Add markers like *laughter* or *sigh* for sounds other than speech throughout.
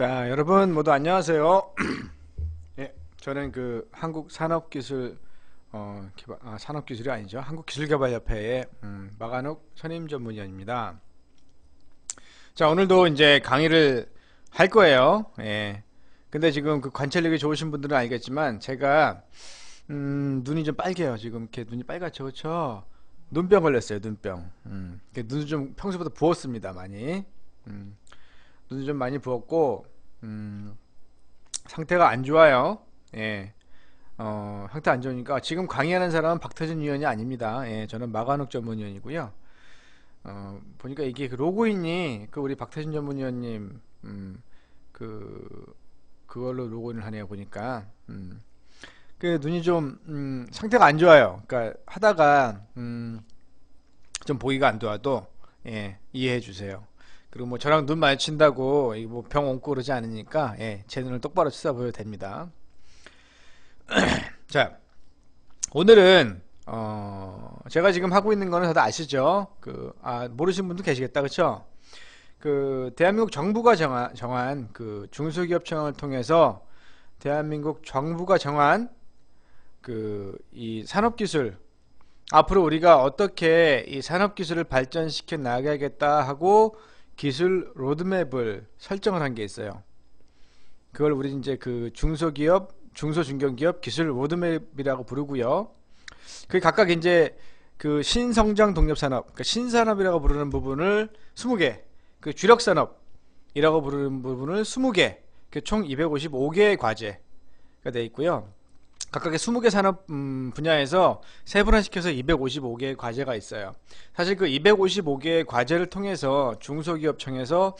자, 여러분 모두 안녕하세요. *clears throat* 예, 저는 그 한국 산업기술 어, 개발, 아, 산업기술이 아니죠. 한국기술개발협회의 음, 마간욱 선임 전문위원입니다. 자, 오늘도 이제 강의를 할 거예요. 예. 근데 지금 그 관찰력이 좋으신 분들은 알겠지만 제가 음, 눈이 좀 빨개요. 지금 이렇게 눈이 빨갛죠, 그렇죠? 눈병 걸렸어요, 눈병. 음, 눈을 좀 평소보다 부었습니다, 많이. 음. 눈이 좀 많이 부었고 음, 상태가 안 좋아요. 예. 어, 상태 안 좋으니까 지금 강의하는 사람은 박태준 위원이 아닙니다. 예, 저는 마관욱 전문위원이고요. 어, 보니까 이게 그 로그인이 그 우리 박태준 전문위원님 음, 그 그걸로 로그인을 하네요 보니까 음, 그 눈이 좀 음, 상태가 안 좋아요. 그러니까 하다가 음, 좀 보기가 안 좋아도 예, 이해해 주세요. 그리고 뭐 저랑 눈 마주친다고 뭐병 옹고 그러지 않으니까 예, 제 눈을 똑바로 쳐다보여도 됩니다. *clears throat* 자, 오늘은 어, 제가 지금 하고 있는 거는 다들 아시죠? 그, 아, 모르신 분도 계시겠다, 그쵸? 그, 대한민국 정부가 정하, 정한 그 중소기업 청을 통해서 대한민국 정부가 정한 그, 이 산업기술, 앞으로 우리가 어떻게 이 산업기술을 발전시켜 나가야겠다 하고 기술 로드맵을 설정을 한 게 있어요. 그걸 우리 이제 그 중소기업, 중소중견기업 기술 로드맵이라고 부르고요. 그 각각 이제 그 신성장 독립산업, 그니까 신산업이라고 부르는 부분을 20개, 그 주력산업이라고 부르는 부분을 20개, 그 총 255개의 과제가 돼 있고요. 각각의 20개 산업 음, 분야에서 세분화시켜서 255개의 과제가 있어요. 사실 그 255개의 과제를 통해서 중소기업청에서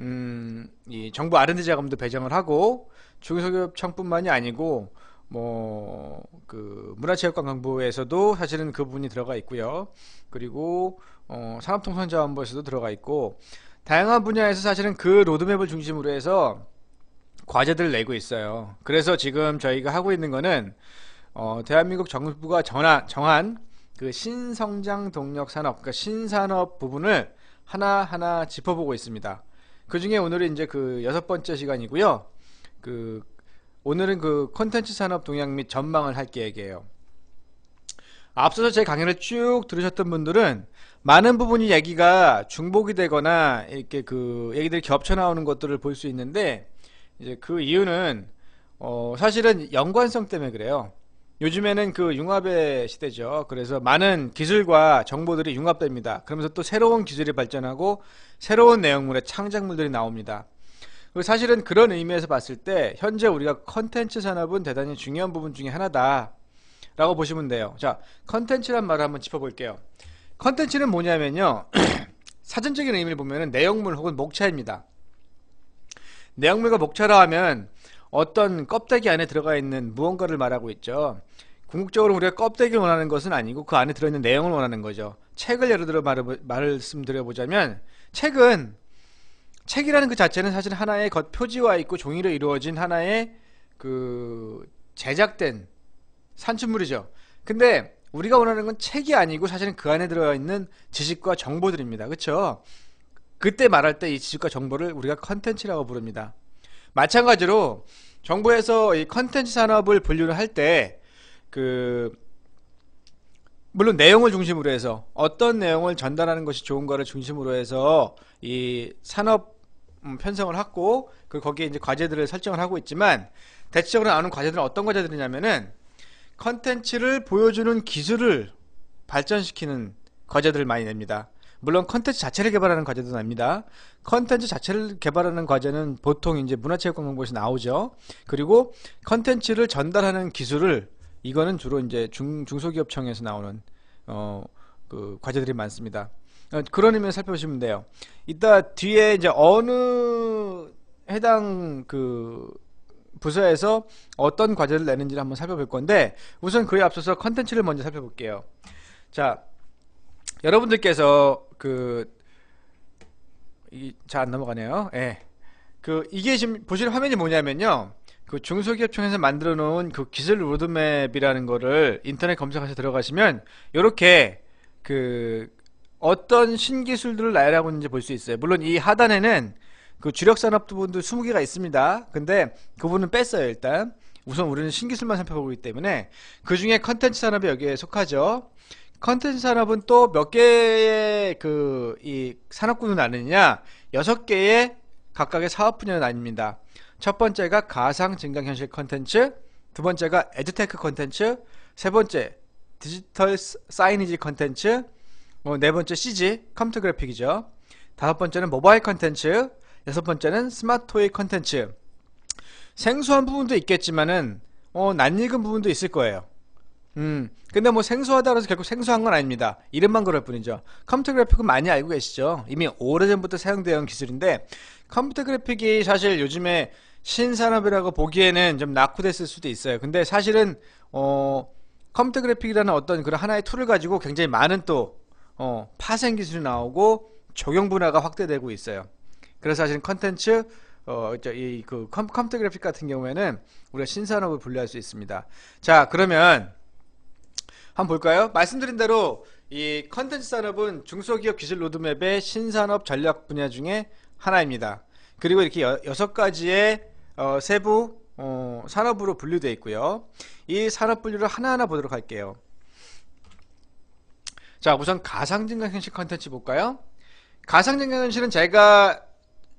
음, 이 정부 R&D 자금도 배정을 하고 중소기업청뿐만이 아니고 뭐 그 문화체육관광부에서도 사실은 그 부분이 들어가 있고요. 그리고 어, 산업통상자원부에서도 들어가 있고 다양한 분야에서 사실은 그 로드맵을 중심으로 해서 과제들을 내고 있어요. 그래서 지금 저희가 하고 있는 거는 어, 대한민국 정부가 전하, 정한 그 신성장 동력 산업, 그러니까 신산업 부분을 하나하나 짚어보고 있습니다. 그 중에 오늘은 이제 그 여섯 번째 시간이고요. 그 오늘은 그 콘텐츠 산업 동향 및 전망을 할 계획이에요. 앞서서 제강연을쭉 들으셨던 분들은 많은 부분이 얘기가 중복이 되거나 이렇게 그 얘기들이 겹쳐 나오는 것들을 볼 수 있는데 이제 그 이유는 어, 사실은 연관성 때문에 그래요. 요즘에는 그 융합의 시대죠. 그래서 많은 기술과 정보들이 융합됩니다. 그러면서 또 새로운 기술이 발전하고 새로운 내용물의 창작물들이 나옵니다. 사실은 그런 의미에서 봤을 때 현재 우리가 컨텐츠 산업은 대단히 중요한 부분 중에 하나다 라고 보시면 돼요. 자, 컨텐츠란 말을 한번 짚어볼게요. 컨텐츠는 뭐냐면요. *clears throat* 사전적인 의미를 보면 내용물 혹은 목차입니다. 내용물과 목차라 하면 어떤 껍데기 안에 들어가 있는 무언가를 말하고 있죠. 궁극적으로 우리가 껍데기를 원하는 것은 아니고 그 안에 들어있는 내용을 원하는 거죠. 책을 예를 들어 말, 말씀드려보자면 책은 책이라는 그 자체는 사실 하나의 겉 표지와 있고 종이로 이루어진 하나의 그 제작된 산출물이죠. 근데 우리가 원하는 건 책이 아니고 사실은 그 안에 들어있는 지식과 정보들입니다. 그렇죠? 그때 말할 때 이 지식과 정보를 우리가 컨텐츠라고 부릅니다. 마찬가지로 정부에서 이 컨텐츠 산업을 분류를 할때 그 물론 내용을 중심으로 해서 어떤 내용을 전달하는 것이 좋은가를 중심으로 해서 이 산업 음, 편성을 하고 그 거기에 이제 과제들을 설정을 하고 있지만 대체적으로 나오는 과제들은 어떤 과제들이냐면은 컨텐츠를 보여주는 기술을 발전시키는 과제들을 많이 냅니다. 물론 컨텐츠 자체를 개발하는 과제도 납니다. 컨텐츠 자체를 개발하는 과제는 보통 이제 문화체육관광부에서 나오죠. 그리고 컨텐츠를 전달하는 기술을 이거는 주로 이제 중, 중소기업청에서 나오는 어, 그 과제들이 많습니다. 어, 그런 의미에서 살펴보시면 돼요. 이따 뒤에 이제 어느 해당 그 부서에서 어떤 과제를 내는지를 한번 살펴볼 건데 우선 그에 앞서서 컨텐츠를 먼저 살펴볼게요. 자, 여러분들께서 그이잘안 넘어가네요. 예. 그 이게 지금 보실 화면이 뭐냐면요. 그 중소기업청에서 만들어 놓은 그 기술 로드맵이라는 거를 인터넷 검색하서 들어가시면 이렇게 그 어떤 신기술들을 나열하고 있는지 볼 수 있어요. 물론 이 하단에는 그 주력 산업 부분도 20개가 있습니다. 근데 그 부분은 뺐어요, 일단. 우선 우리는 신기술만 살펴보기 때문에 그 중에 컨텐츠 산업이 여기에 속하죠. 컨텐츠 산업은 또 몇 개의 그 이 산업군을 나누느냐 여섯 개의 각각의 사업 분야를 나뉩니다. 첫 번째가 가상 증강현실 컨텐츠, 두 번째가 에듀테크 컨텐츠, 세 번째 디지털 사이니지 컨텐츠, 뭐 네 번째 CG 컴퓨터 그래픽이죠. 다섯 번째는 모바일 컨텐츠, 여섯 번째는 스마트웨이 컨텐츠. 생소한 부분도 있겠지만은 어, 낯익은 부분도 있을 거예요. 음, 근데 뭐 생소하다고 해서 결국 생소한 건 아닙니다. 이름만 그럴 뿐이죠. 컴퓨터 그래픽은 많이 알고 계시죠? 이미 오래전부터 사용되어 온 기술인데 컴퓨터 그래픽이 사실 요즘에 신산업이라고 보기에는 좀 낙후됐을 수도 있어요. 근데 사실은 어, 컴퓨터 그래픽이라는 어떤 그런 하나의 툴을 가지고 굉장히 많은 또 어, 파생 기술이 나오고 적용 분야가 확대되고 있어요. 그래서 사실은 컨텐츠 어, 이그 컴퓨터 그래픽 같은 경우에는 우리가 신산업을 분류할 수 있습니다. 자, 그러면 한번 볼까요? 말씀드린 대로 이 컨텐츠 산업은 중소기업 기술 로드맵의 신산업 전략 분야 중에 하나입니다. 그리고 이렇게 여섯 가지의 어, 세부 어, 산업으로 분류되어 있고요. 이 산업 분류를 하나하나 보도록 할게요. 자 우선 가상증강현실 컨텐츠 볼까요? 가상증강현실은 제가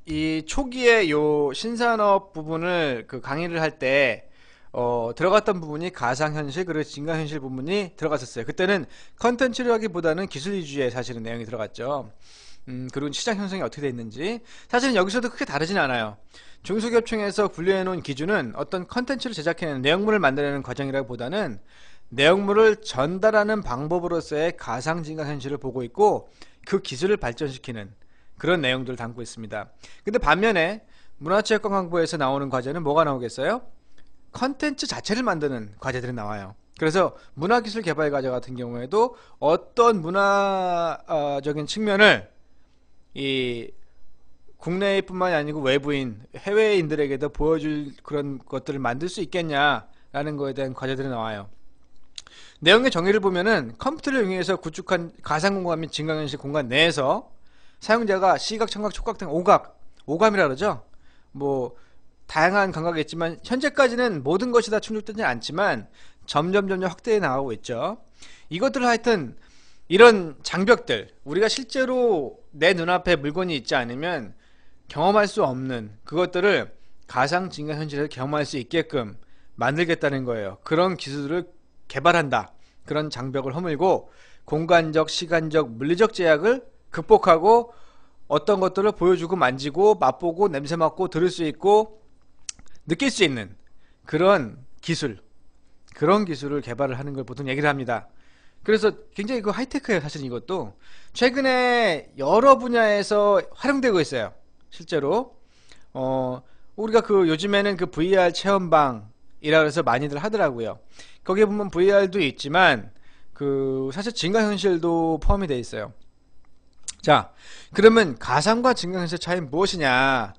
이 초기에 요 신산업 부분을 그 강의를 할때 어, 들어갔던 부분이 가상현실 그리고 증강현실 부분이 들어갔었어요. 그때는 컨텐츠라기보다는 기술 위주의 사실은 내용이 들어갔죠. 음, 그리고 시장 형성이 어떻게 됐는지 사실은 여기서도 크게 다르진 않아요. 중소기업청에서 분류해 놓은 기준은 어떤 컨텐츠를 제작해내는 내용물을 만들어내는 과정이라기보다는 내용물을 전달하는 방법으로서의 가상 증강현실을 보고 있고 그 기술을 발전시키는 그런 내용들을 담고 있습니다. 근데 반면에 문화체육관광부에서 나오는 과제는 뭐가 나오겠어요? 컨텐츠 자체를 만드는 과제들이 나와요. 그래서 문화기술 개발 과제 같은 경우에도 어떤 문화적인 어, 측면을 이 국내뿐만이 아니고 외부인, 해외인들에게도 보여줄 그런 것들을 만들 수 있겠냐라는 거에 대한 과제들이 나와요. 내용의 정의를 보면은 컴퓨터를 이용해서 구축한 가상공간 및 증강현실 공간 내에서 사용자가 시각, 청각, 촉각 등 오각, 오감이라 그러죠. 뭐 다양한 감각이 있지만 현재까지는 모든 것이 다 충족되지 않지만 점점 점점 확대해 나가고 있죠. 이것들을 하여튼 이런 장벽들 우리가 실제로 내 눈앞에 물건이 있지 않으면 경험할 수 없는 그것들을 가상 증간 현실에서 경험할 수 있게끔 만들겠다는 거예요. 그런 기술을 개발한다. 그런 장벽을 허물고 공간적, 시간적, 물리적 제약을 극복하고 어떤 것들을 보여주고 만지고 맛보고 냄새 맡고 들을 수 있고 느낄 수 있는 그런 기술 그런 기술을 개발을 하는 걸 보통 얘기를 합니다 그래서 굉장히 그 하이테크예요 사실 이것도 최근에 여러 분야에서 활용되고 있어요 실제로 어 우리가 그 요즘에는 그 VR 체험방이라 고해서 많이들 하더라고요 거기에 보면 VR도 있지만 그 사실 증강현실도 포함이 되어 있어요 자 그러면 가상과 증강현실 차이 는 무엇이냐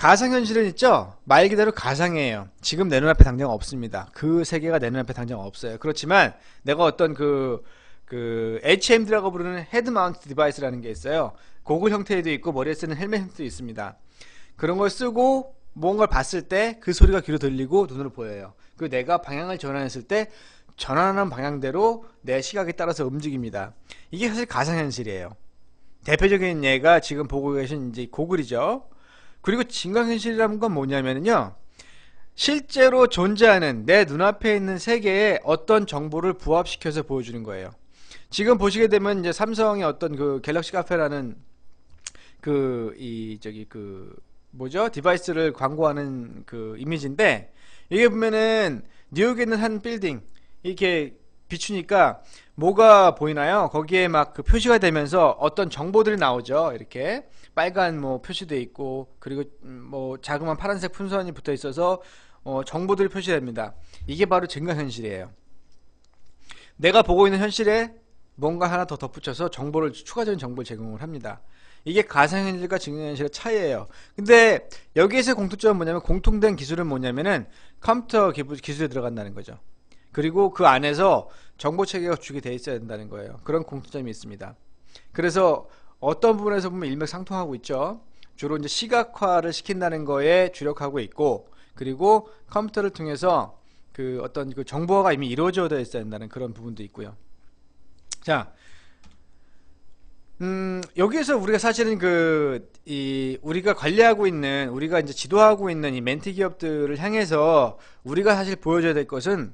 가상현실은 있죠 말 그대로 가상이에요 지금 내 눈앞에 당장 없습니다 그 세계가 내 눈앞에 당장 없어요 그렇지만 내가 어떤 그, 그 HMD라고 부르는 헤드 마운트 디바이스라는 게 있어요 고글 형태에도 있고 머리에 쓰는 헬멧 형태도 있습니다 그런 걸 쓰고 뭔언가를 봤을 때 그 소리가 귀로 들리고 눈으로 보여요 그 내가 방향을 전환했을 때 전환하는 방향대로 내 시각에 따라서 움직입니다 이게 사실 가상현실이에요 대표적인 예가 지금 보고 계신 이제 고글이죠 그리고 증강현실이라는 건 뭐냐면요. 실제로 존재하는 내 눈앞에 있는 세계에 어떤 정보를 부합시켜서 보여주는 거예요. 지금 보시게 되면 이제 삼성의 어떤 그 갤럭시 카페라는 그 이 저기 그 뭐죠 디바이스를 광고하는 그 이미지인데 이게 보면은 뉴욕에 있는 한 빌딩 이렇게 비추니까 뭐가 보이나요? 거기에 막 그 표시가 되면서 어떤 정보들이 나오죠. 이렇게 빨간 뭐 표시돼 있고 그리고 음, 뭐 자그만 파란색 풍선이 붙어 있어서 어, 정보들이 표시됩니다. 이게 바로 증강 현실이에요. 내가 보고 있는 현실에 뭔가 하나 더 덧붙여서 정보를 추가적인 정보를 제공을 합니다. 이게 가상현실과 증강현실의 차이예요. 근데 여기에서 공통점은 뭐냐면 공통된 기술은 뭐냐면은 컴퓨터 기술에 들어간다는 거죠. 그리고 그 안에서 정보 체계가 구축이 돼 있어야 된다는 거예요. 그런 공통점이 있습니다. 그래서 어떤 부분에서 보면 일맥상통하고 있죠. 주로 이제 시각화를 시킨다는 거에 주력하고 있고 그리고 컴퓨터를 통해서 그 어떤 그 정보화가 이미 이루어져야 된다는 그런 부분도 있고요. 자, 음, 여기에서 우리가 사실은 그, 이, 우리가 관리하고 있는, 우리가 이제 지도하고 있는 이 멘티 기업들을 향해서 우리가 사실 보여줘야 될 것은,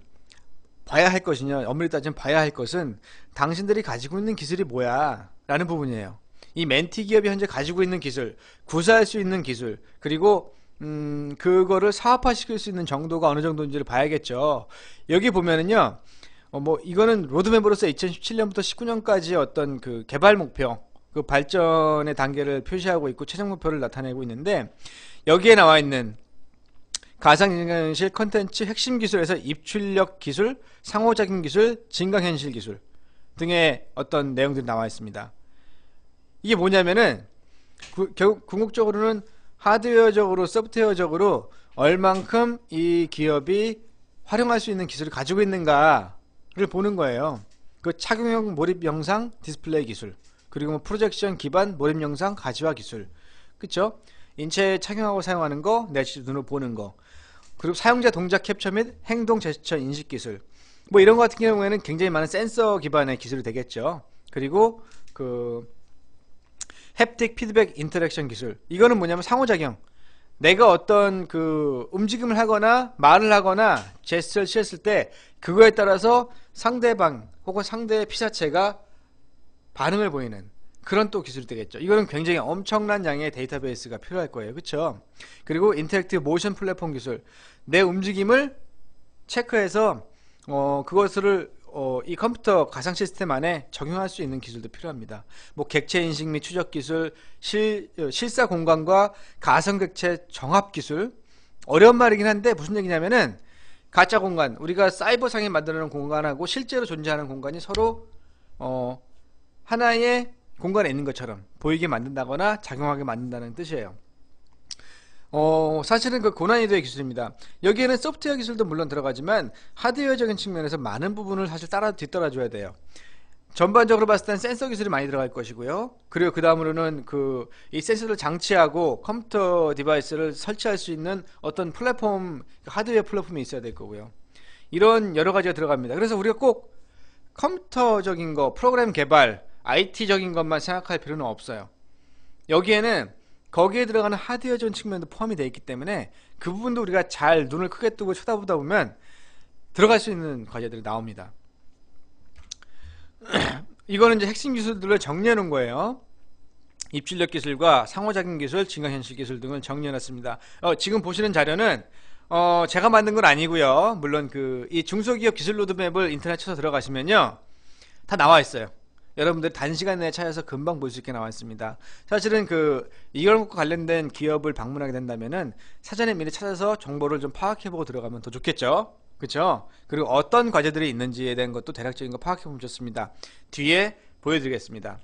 봐야 할 것이냐, 엄밀히 따지면 봐야 할 것은, 당신들이 가지고 있는 기술이 뭐야, 라는 부분이에요. 이 멘티 기업이 현재 가지고 있는 기술, 구사할 수 있는 기술, 그리고 음, 그거를 사업화 시킬 수 있는 정도가 어느 정도인지를 봐야겠죠. 여기 보면은요, 어, 뭐, 이거는 로드맵으로서 2017년부터 19년까지 어떤 그 개발 목표, 그 발전의 단계를 표시하고 있고 최종 목표를 나타내고 있는데, 여기에 나와 있는 가상현실 컨텐츠 핵심 기술에서 입출력 기술, 상호작용 기술, 증강현실 기술 등의 어떤 내용들이 나와 있습니다. 이게 뭐냐면은 구, 결국 궁극적으로는 하드웨어적으로 소프트웨어적으로 얼만큼 이 기업이 활용할 수 있는 기술을 가지고 있는가를 보는 거예요. 그 착용형 몰입 영상 디스플레이 기술 그리고 뭐 프로젝션 기반 몰입 영상 가지화 기술 그쵸? 인체에 착용하고 사용하는 거, 내 눈으로 보는 거 그리고 사용자 동작 캡처 및 행동 제스처 인식 기술 뭐 이런 거 같은 경우에는 굉장히 많은 센서 기반의 기술이 되겠죠. 그리고 그 햅틱 피드백 인터랙션 기술 이거는 뭐냐면 상호작용 내가 어떤 그 움직임을 하거나 말을 하거나 제스처를 취했을 때 그거에 따라서 상대방 혹은 상대의 피사체가 반응을 보이는 그런 또 기술이 되겠죠. 이거는 굉장히 엄청난 양의 데이터베이스가 필요할 거예요. 그렇죠? 그리고 인터랙티브 모션 플랫폼 기술 내 움직임을 체크해서 어, 그것을 어, 이 컴퓨터 가상 시스템 안에 적용할 수 있는 기술도 필요합니다. 뭐 객체 인식 및 추적 기술, 실, 어, 실사 공간과 가상 객체 정합 기술. 어려운 말이긴 한데 무슨 얘기냐면은 가짜 공간, 우리가 사이버상에 만들어놓은 공간하고 실제로 존재하는 공간이 서로 어, 하나의 공간에 있는 것처럼 보이게 만든다거나 작용하게 만든다는 뜻이에요. 어, 사실은 그 고난이도의 기술입니다. 여기에는 소프트웨어 기술도 물론 들어가지만 하드웨어적인 측면에서 많은 부분을 사실 따라 뒤따라줘야 돼요. 전반적으로 봤을 땐 센서 기술이 많이 들어갈 것이고요. 그리고 그 다음으로는 그 이 센서를 장치하고 컴퓨터 디바이스를 설치할 수 있는 어떤 플랫폼, 하드웨어 플랫폼이 있어야 될 거고요. 이런 여러 가지가 들어갑니다. 그래서 우리가 꼭 컴퓨터적인 거, 프로그램 개발, IT적인 것만 생각할 필요는 없어요. 여기에는 거기에 들어가는 하드웨어적인 측면도 포함이 되어 있기 때문에 그 부분도 우리가 잘 눈을 크게 뜨고 쳐다보다 보면 들어갈 수 있는 과제들이 나옵니다. *clears throat* 이거는 이제 핵심 기술들을 정리해 놓은 거예요. 입출력 기술과 상호작용 기술, 증강현실 기술 등을 정리해놨습니다. 어, 지금 보시는 자료는 어, 제가 만든 건 아니고요. 물론 그 이 중소기업 기술 로드맵을 인터넷 쳐서 들어가시면요. 다 나와 있어요. 여러분들 단시간 내에 찾아서 금방 볼 수 있게 나와 있습니다. 사실은 그 이걸과 관련된 기업을 방문하게 된다면은 사전에 미리 찾아서 정보를 좀 파악해보고 들어가면 더 좋겠죠. 그렇죠? 그리고 어떤 과제들이 있는지에 대한 것도 대략적인 거 파악해보면 좋습니다. 뒤에 보여드리겠습니다.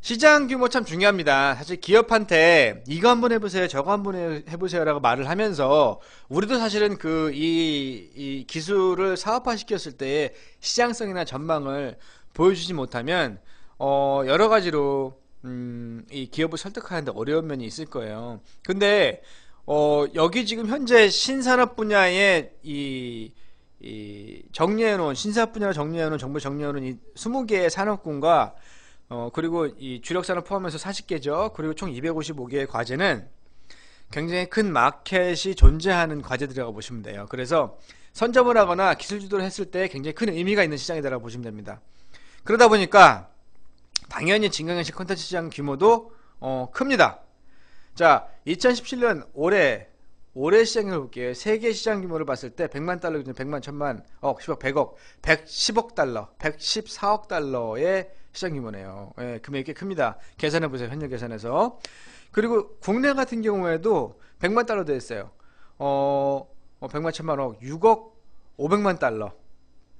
시장 규모 참 중요합니다. 사실 기업한테 이거 한번 해보세요, 저거 한번 해보세요 라고 말을 하면서 우리도 사실은 그이이 기술을 사업화 시켰을 때 시장성이나 전망을 보여주지 못하면 어, 여러 가지로 음, 이 기업을 설득하는데 어려운 면이 있을 거예요. 근데 어, 여기 지금 현재 신산업 분야에 이, 이 정리해놓은 신산업 분야로 정리해놓은 정부 정리해놓은 이 20개의 산업군과 어, 그리고 이 주력 산업 포함해서 40개죠. 그리고 총 255개의 과제는 굉장히 큰 마켓이 존재하는 과제들이라고 보시면 돼요. 그래서 선점을 하거나 기술 주도를 했을 때 굉장히 큰 의미가 있는 시장이다라고 보시면 됩니다. 그러다 보니까 당연히 증강현실 컨텐츠 시장 규모도 어, 큽니다. 자, 2017년 올해 올해 시장을 볼게요. 세계 시장 규모를 봤을 때 100만 달러 기준 100만 1000만 억 10억 100억 110억 달러 114억 달러의 시장 규모네요. 예, 금액이 꽤 큽니다. 계산해 보세요. 현재 계산해서. 그리고 국내 같은 경우에도 100만 달러 됐어요. 어, 100만 어, 1000만 억 6억 500만 달러.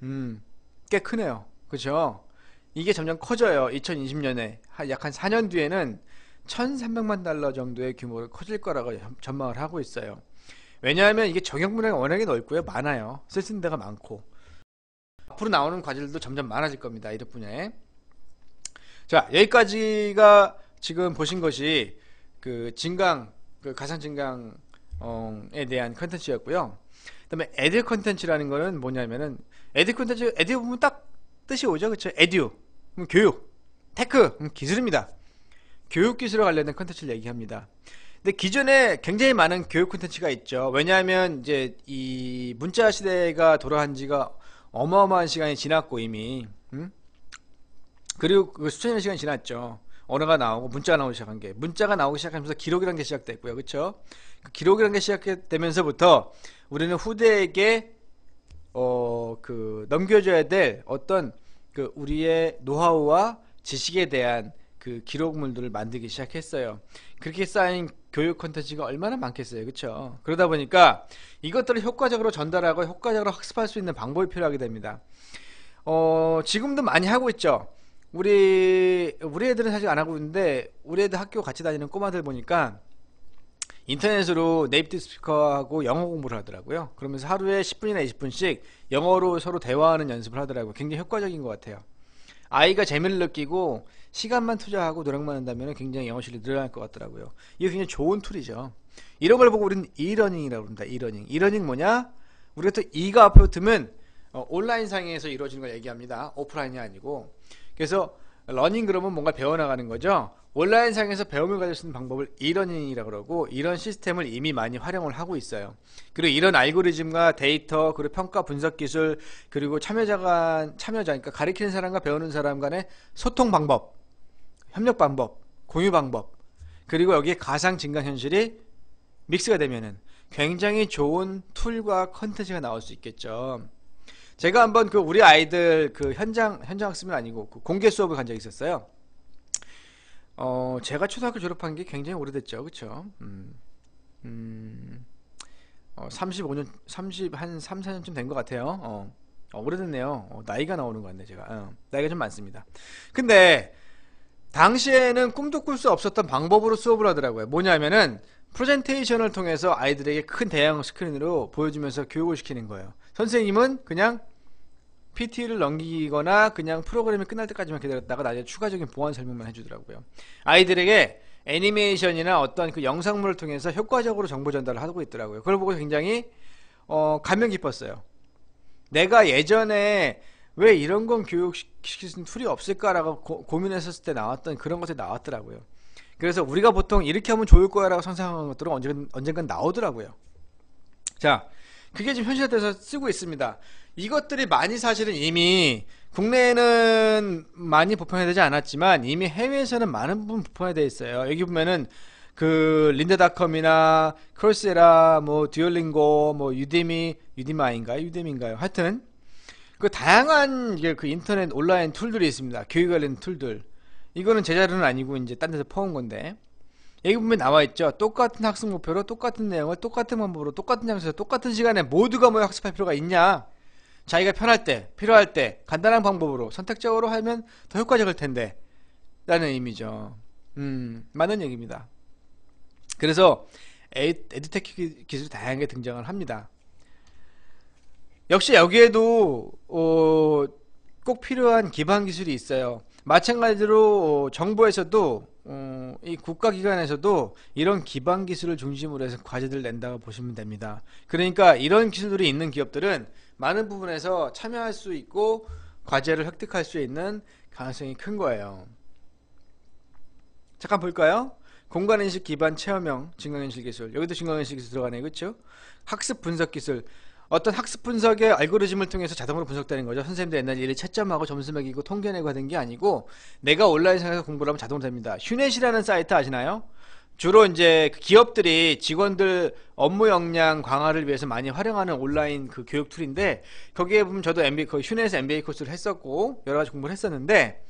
음. 꽤 크네요. 그렇죠? 이게 점점 커져요. 2020년에 약 한 4년 뒤에는 1,300만 달러 정도의 규모로 커질 거라고 전망을 하고 있어요. 왜냐하면 이게 적용 분야가 워낙에 넓고요. 많아요. 쓸 수 있는 데가 많고. 앞으로 나오는 과제들도 점점 많아질 겁니다. 이런 분야에. 자, 여기까지가 지금 보신 것이 그진강그 그 가상 진강에 대한 컨텐츠였고요. 그다음에 에듀 컨텐츠라는 거는 뭐냐면은 에듀 컨텐츠 에듀 보면 딱 뜻이 오죠. 그렇죠? 에듀. 그럼 음, 교육, 테크, 그럼 음, 기술입니다. 교육 기술과 관련된 컨텐츠를 얘기합니다. 근데 기존에 굉장히 많은 교육 컨텐츠가 있죠. 왜냐하면 이제 이 문자 시대가 돌아온 지가 어마어마한 시간이 지났고 이미 음? 그리고 그 수천 년 시간이 지났죠. 언어가 나오고 문자가 나오기 시작한 게 문자가 나오기 시작하면서 기록이란게 시작됐고요. 그쵸그기록이란게 시작되면서부터 우리는 후대에게 어 그 넘겨줘야 될 어떤 그 우리의 노하우와 지식에 대한 그 기록물들을 만들기 시작했어요. 그렇게 쌓인 교육 컨텐츠가 얼마나 많겠어요. 그렇죠? 그러다 보니까 이것들을 효과적으로 전달하고 효과적으로 학습할 수 있는 방법이 필요하게 됩니다. 어, 지금도 많이 하고 있죠. 우리 우리 애들은 사실 안 하고 있는데 우리 애들 학교 같이 다니는 꼬마들 보니까 인터넷으로 네이티브 스피커하고 영어 공부를 하더라고요. 그러면서 하루에 10분이나 20분씩 영어로 서로 대화하는 연습을 하더라고요. 굉장히 효과적인 것 같아요. 아이가 재미를 느끼고 시간만 투자하고 노력만 한다면 굉장히 영어 실력이 늘어날 것 같더라고요. 이게 굉장히 좋은 툴이죠. 이런 걸 보고 우리는 이러닝이라고 부릅니다. 이러닝. 이러닝 뭐냐? 우리가 또 이가 앞으로 드면 어, 온라인 상에서 이루어지는 걸 얘기합니다. 오프라인이 아니고. 그래서 러닝 그러면 뭔가 배워나가는 거죠. 온라인상에서 배움을 가질 수 있는 방법을 이러닝이라고 그러고 이런 시스템을 이미 많이 활용을 하고 있어요. 그리고 이런 알고리즘과 데이터 그리고 평가 분석 기술 그리고 참여자가 참여자 그러니까 가르치는 사람과 배우는 사람 간의 소통 방법, 협력 방법, 공유 방법 그리고 여기에 가상 증강 현실이 믹스가 되면은 굉장히 좋은 툴과 컨텐츠가 나올 수 있겠죠. 제가 한번 그 우리 아이들 그 현장 현장 학습은 아니고 그 공개 수업을 간 적이 있었어요. 어 제가 초등학교 졸업한 게 굉장히 오래됐죠, 그렇죠? 음, 음, 어, 35년, 30 한 3, 4년쯤 된 것 같아요. 어, 어 오래됐네요. 어, 나이가 나오는 것 같네, 제가. 어, 나이가 좀 많습니다. 근데 당시에는 꿈도 꿀 수 없었던 방법으로 수업을 하더라고요. 뭐냐면은 프레젠테이션을 통해서 아이들에게 큰 대형 스크린으로 보여주면서 교육을 시키는 거예요. 선생님은 그냥 PT를 넘기거나 그냥 프로그램이 끝날 때까지만 기다렸다가 나중에 추가적인 보완 설명만 해주더라고요. 아이들에게 애니메이션이나 어떤 그 영상물을 통해서 효과적으로 정보 전달을 하고 있더라고요. 그걸 보고 굉장히 어, 감명 깊었어요. 내가 예전에 왜 이런 건 교육시키는 툴이 없을까라고 고, 고민했었을 때 나왔던 그런 것에 나왔더라고요. 그래서 우리가 보통 이렇게 하면 좋을 거야라고 상상하는 것들은 언젠, 언젠간 나오더라고요. 자, 그게 지금 현실화돼서 쓰고 있습니다. 이것들이 많이 사실은 이미 국내에는 많이 보편화되지 않았지만 이미 해외에서는 많은 부분 보편화되어 있어요. 여기 보면은 그 린데닷컴이나 크로스에라뭐 듀얼링고 뭐 유데미 유디마인가 유데미인가요? 하여튼 그 다양한 그 인터넷 온라인 툴들이 있습니다. 교육 관련 툴들. 이거는 제 자료는 아니고 이제 딴 데서 퍼온 건데 여기 보면 나와있죠 똑같은 학습 목표로 똑같은 내용을 똑같은 방법으로 똑같은 장소에서 똑같은 시간에 모두가 뭐여 학습할 필요가 있냐 자기가 편할 때 필요할 때 간단한 방법으로 선택적으로 하면 더 효과적일 텐데 라는 의미죠 음 많은 얘기입니다 그래서 에듀테크 기술이 다양하게 등장을 합니다 역시 여기에도 어, 꼭 필요한 기반 기술이 있어요 마찬가지로 어, 정부에서도 어, 이 국가기관에서도 이런 기반 기술을 중심으로 해서 과제들을 낸다고 보시면 됩니다. 그러니까 이런 기술들이 있는 기업들은 많은 부분에서 참여할 수 있고 과제를 획득할 수 있는 가능성이 큰 거예요. 잠깐 볼까요? 공간인식 기반 체험형 증강현실 기술 여기도 증강현실 기술 들어가네요. 그렇죠? 학습 분석 기술 어떤 학습 분석의 알고리즘을 통해서 자동으로 분석되는 거죠. 선생님도 옛날 일일 채점하고 점수 매기고 통계 내고 하던 게 아니고 내가 온라인상에서 공부를 하면 자동으로 됩니다. 휴넷이라는 사이트 아시나요? 주로 이제 그 기업들이 직원들 업무 역량 강화를 위해서 많이 활용하는 온라인 그 교육 툴인데 거기에 보면 저도 MBA 그 휴넷에서 MBA 코스를 했었고 여러 가지 공부를 했었는데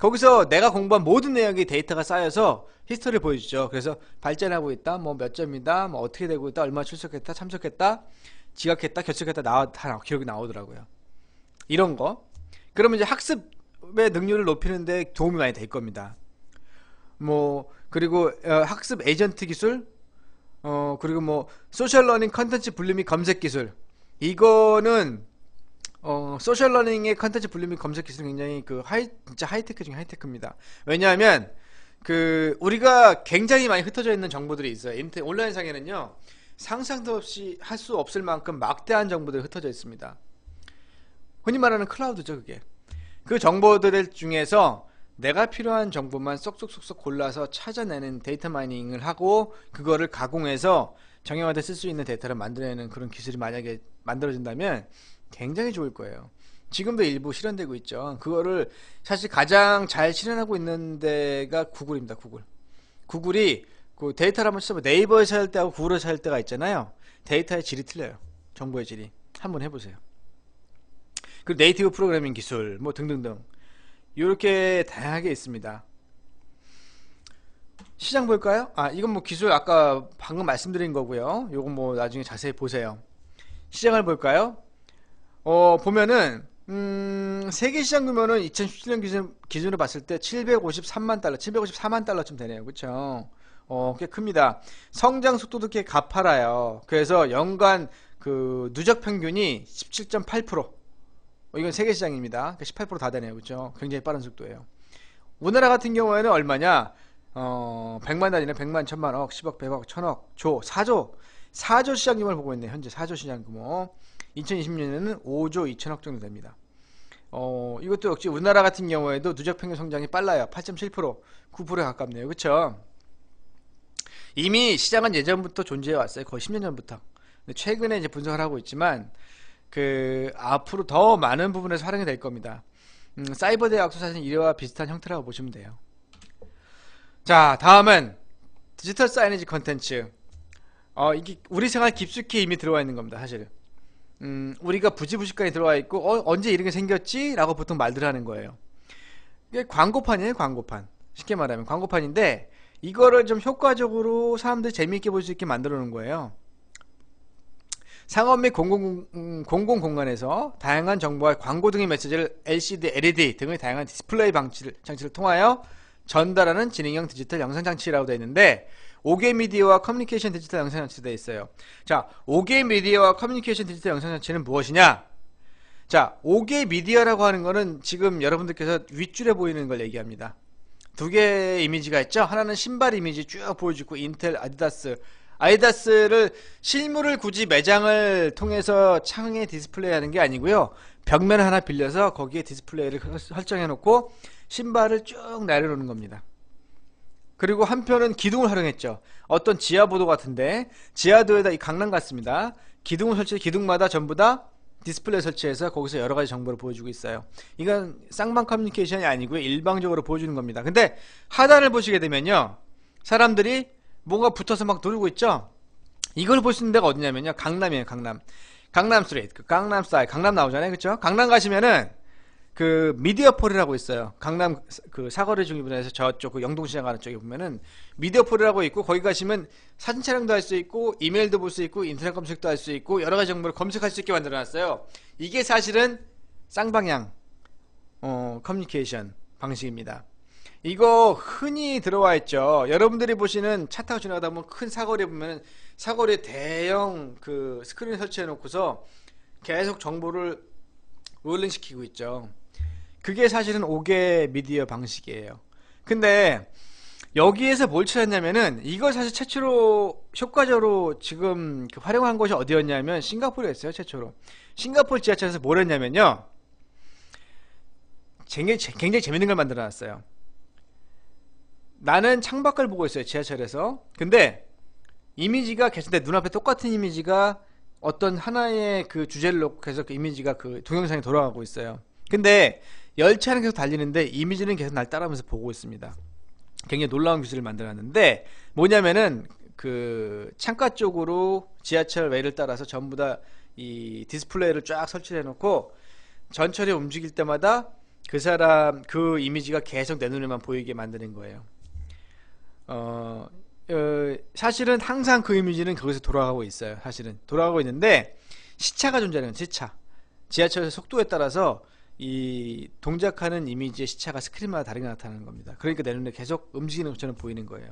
거기서 내가 공부한 모든 내용이 데이터가 쌓여서 히스토리를 보여주죠. 그래서 발전하고 있다, 뭐 몇 점이다, 뭐 어떻게 되고 있다, 얼마 출석했다, 참석했다. 지각했다 결석했다 나와 다기억이 나오더라고요 이런 거 그러면 이제 학습의 능률을 높이는데 도움이 많이 될 겁니다 뭐 그리고 어, 학습 에이전트 기술 어 그리고 뭐 소셜 러닝 컨텐츠 분류 및 검색 기술 이거는 어 소셜 러닝의 컨텐츠 분류 및 검색 기술은 굉장히 그 하이 진짜 하이테크 중에 하이테크입니다 왜냐하면 그 우리가 굉장히 많이 흩어져 있는 정보들이 있어요 인터 온라인상에는요 상상도 없이 할 수 없을 만큼 막대한 정보들이 흩어져 있습니다. 흔히 말하는 클라우드죠 그게. 그 정보들 중에서 내가 필요한 정보만 쏙쏙쏙쏙 골라서 찾아내는 데이터 마이닝을 하고 그거를 가공해서 정형화돼 쓸 수 있는 데이터를 만들어내는 그런 기술이 만약에 만들어진다면 굉장히 좋을 거예요. 지금도 일부 실현되고 있죠. 그거를 사실 가장 잘 실현하고 있는 데가 구글입니다. 구글. 구글이 그 데이터를 한번 써보 네이버에서 할 때하고 구글에서 할 때가 있잖아요. 데이터의 질이 틀려요. 정보의 질이. 한번 해보세요. 그리고 네이티브 프로그래밍 기술 뭐 등등등 이렇게 다양하게 있습니다. 시장 볼까요? 아 이건 뭐 기술 아까 방금 말씀드린 거고요. 요건 뭐 나중에 자세히 보세요. 시장을 볼까요? 어 보면은 음, 세계 시장 규모는 2017년 기준, 기준으로 봤을 때 753만 달러, 754만 달러쯤 되네요. 그렇죠? 어, 꽤 큽니다. 성장 속도도 꽤 가파라요. 그래서 연간 그 누적 평균이 17.8% 어, 이건 세계 시장입니다. 18%다 그러니까 되네요. 그죠 굉장히 빠른 속도예요. 우리나라 같은 경우에는 얼마냐? 어, 100만 단위는 100만, 1000만억, 10억, 100억, 1000억, 조, 4조. 4조 시장 규모를 보고 있네요. 현재 4조 시장 규모. 2020년에는 5조 2천억 정도 됩니다. 어, 이것도 역시 우리나라 같은 경우에도 누적 평균 성장이 빨라요. 8.7%, 9%에 가깝네요. 그렇죠? 이미 시장은 예전부터 존재해 왔어요. 거의 10년 전부터. 근데 최근에 이제 분석을 하고 있지만 그 앞으로 더 많은 부분에서 활용이 될 겁니다. 음, 사이버 대학도 사실 이래와 비슷한 형태라고 보시면 돼요. 자, 다음은 디지털 사이니지 컨텐츠. 어, 이게 우리 생활 깊숙이 이미 들어와 있는 겁니다, 사실은. 음, 우리가 부지부식간에 들어와 있고, 어, 언제 이런 게 생겼지? 라고 보통 말들 하는 거예요. 이게 광고판이에요, 광고판. 쉽게 말하면 광고판인데, 이거를 좀 효과적으로 사람들 재미있게 볼 수 있게 만들어 놓은 거예요. 상업 및 공공, 음, 공공 공간에서 다양한 정보와 광고 등의 메시지를 LCD, LED 등의 다양한 디스플레이 방치를, 장치를 통하여 전달하는 진행형 디지털 영상 장치라고 되어 있는데 5개 미디어와 커뮤니케이션 디지털 영상 장치가 되어 있어요. 자, 5개 미디어와 커뮤니케이션 디지털 영상 장치는 무엇이냐? 자, 5개 미디어라고 하는 거는 지금 여러분들께서 윗줄에 보이는 걸 얘기합니다. 두 개의 이미지가 있죠. 하나는 신발 이미지 쭉 보여주고 인텔, 아디다스. 아디다스를 실물을 굳이 매장을 통해서 창에 디스플레이하는 게 아니고요. 벽면 하나 빌려서 거기에 디스플레이를 그 설정해 놓고 신발을 쭉 내려놓는 겁니다. 그리고 한편은 기둥을 활용했죠. 어떤 지하보도 같은데 지하도에다 이 강남 같습니다. 기둥을 설치해 기둥마다 전부 다 디스플레이 설치해서 거기서 여러 가지 정보를 보여주고 있어요. 이건 쌍방 커뮤니케이션이 아니고요. 일방적으로 보여주는 겁니다. 근데 하단을 보시게 되면요. 사람들이 뭔가 붙어서 막 놀고 있죠. 이걸 보시는 데가 어디냐면요. 강남이에요. 강남. 강남 스트레이트. 그 강남 사이. 강남 나오잖아요. 그렇죠? 강남 가시면은 그 미디어폴이라고 있어요. 강남 그 사거리 중부에서 저쪽 그 영동시장 가는 쪽에 보면은 미디어폴이라고 있고 거기 가시면 사진 촬영도 할 수 있고 이메일도 볼 수 있고 인터넷 검색도 할 수 있고 여러 가지 정보를 검색할 수 있게 만들어놨어요. 이게 사실은 쌍방향 어, 커뮤니케이션 방식입니다. 이거 흔히 들어와 있죠. 여러분들이 보시는 차 타고 지나가다 보면 큰 사거리에 보면 사거리 대형 그 스크린 설치해 놓고서 계속 정보를 롤링시키고 있죠. 그게 사실은 5개 미디어 방식이에요. 근데 여기에서 뭘 찾았냐면은 이걸 사실 최초로 효과적으로 지금 그 활용한 곳이 어디였냐면 싱가포르였어요 최초로 싱가포르 지하철에서 뭘 했냐면요 굉장히, 굉장히 재밌는 걸 만들어 놨어요 나는 창밖을 보고 있어요 지하철에서 근데 이미지가 계속 내 눈앞에 똑같은 이미지가 어떤 하나의 그 주제를 놓고 계속 그 이미지가 그 동영상이 돌아가고 있어요 근데 열차는 계속 달리는데 이미지는 계속 날 따라하면서 보고 있습니다. 굉장히 놀라운 기술을 만들어놨는데 뭐냐면은 그 창가 쪽으로 지하철 레일을 따라서 전부 다 이 디스플레이를 쫙 설치해 놓고 전철이 움직일 때마다 그 사람 그 이미지가 계속 내 눈에만 보이게 만드는 거예요. 어, 어, 사실은 항상 그 이미지는 거기서 돌아가고 있어요. 사실은 돌아가고 있는데 시차가 존재하는 시차. 지하철의 속도에 따라서 이 동작하는 이미지의 시차가 스크린마다 다르게 나타나는 겁니다. 그러니까 내 눈에 계속 움직이는 것처럼 보이는 거예요.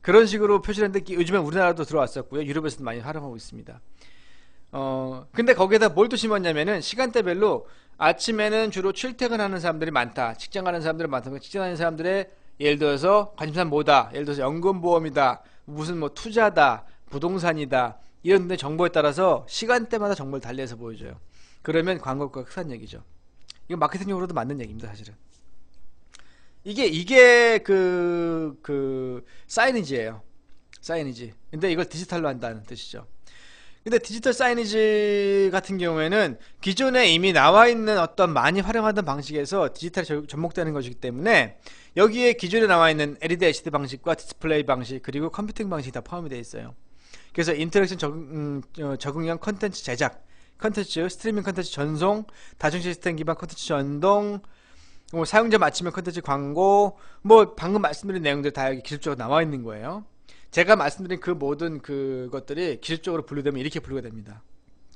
그런 식으로 표시를 했는데 요즘에 우리나라도 들어왔었고요. 유럽에서도 많이 활용하고 있습니다. 어, 근데 거기에다 뭘 또 심었냐면은 시간대별로 아침에는 주로 출퇴근하는 사람들이 많다. 직장 가는 사람들이 많다. 직장가는 사람들의 예를 들어서 관심사 는 뭐다. 예를 들어서 연금보험이다. 무슨 뭐 투자다. 부동산이다. 이런 데 정보에 따라서 시간대마다 정보를 달리해서 보여줘요. 그러면 광고가 흑산 얘기죠. 이거 마케팅용으로도 맞는 얘기입니다, 사실은. 이게 이게 그그 그 사이니지예요. 사이니지. 근데 이걸 디지털로 한다는 뜻이죠. 근데 디지털 사이니지 같은 경우에는 기존에 이미 나와 있는 어떤 많이 활용하던 방식에서 디지털이 접목되는 것이기 때문에 여기에 기존에 나와 있는 LED HD 방식과 디스플레이 방식 그리고 컴퓨팅 방식이 다 포함이 되어 있어요. 그래서 인터랙션 적응, 음, 어, 적응형 컨텐츠 제작 컨텐츠, 스트리밍 컨텐츠 전송, 다중 시스템 기반 컨텐츠 전동, 뭐 사용자 맞춤형 컨텐츠 광고, 뭐 방금 말씀드린 내용들 다 여기 기술적으로 나와 있는 거예요. 제가 말씀드린 그 모든 그것들이 기술적으로 분류되면 이렇게 분류가 됩니다.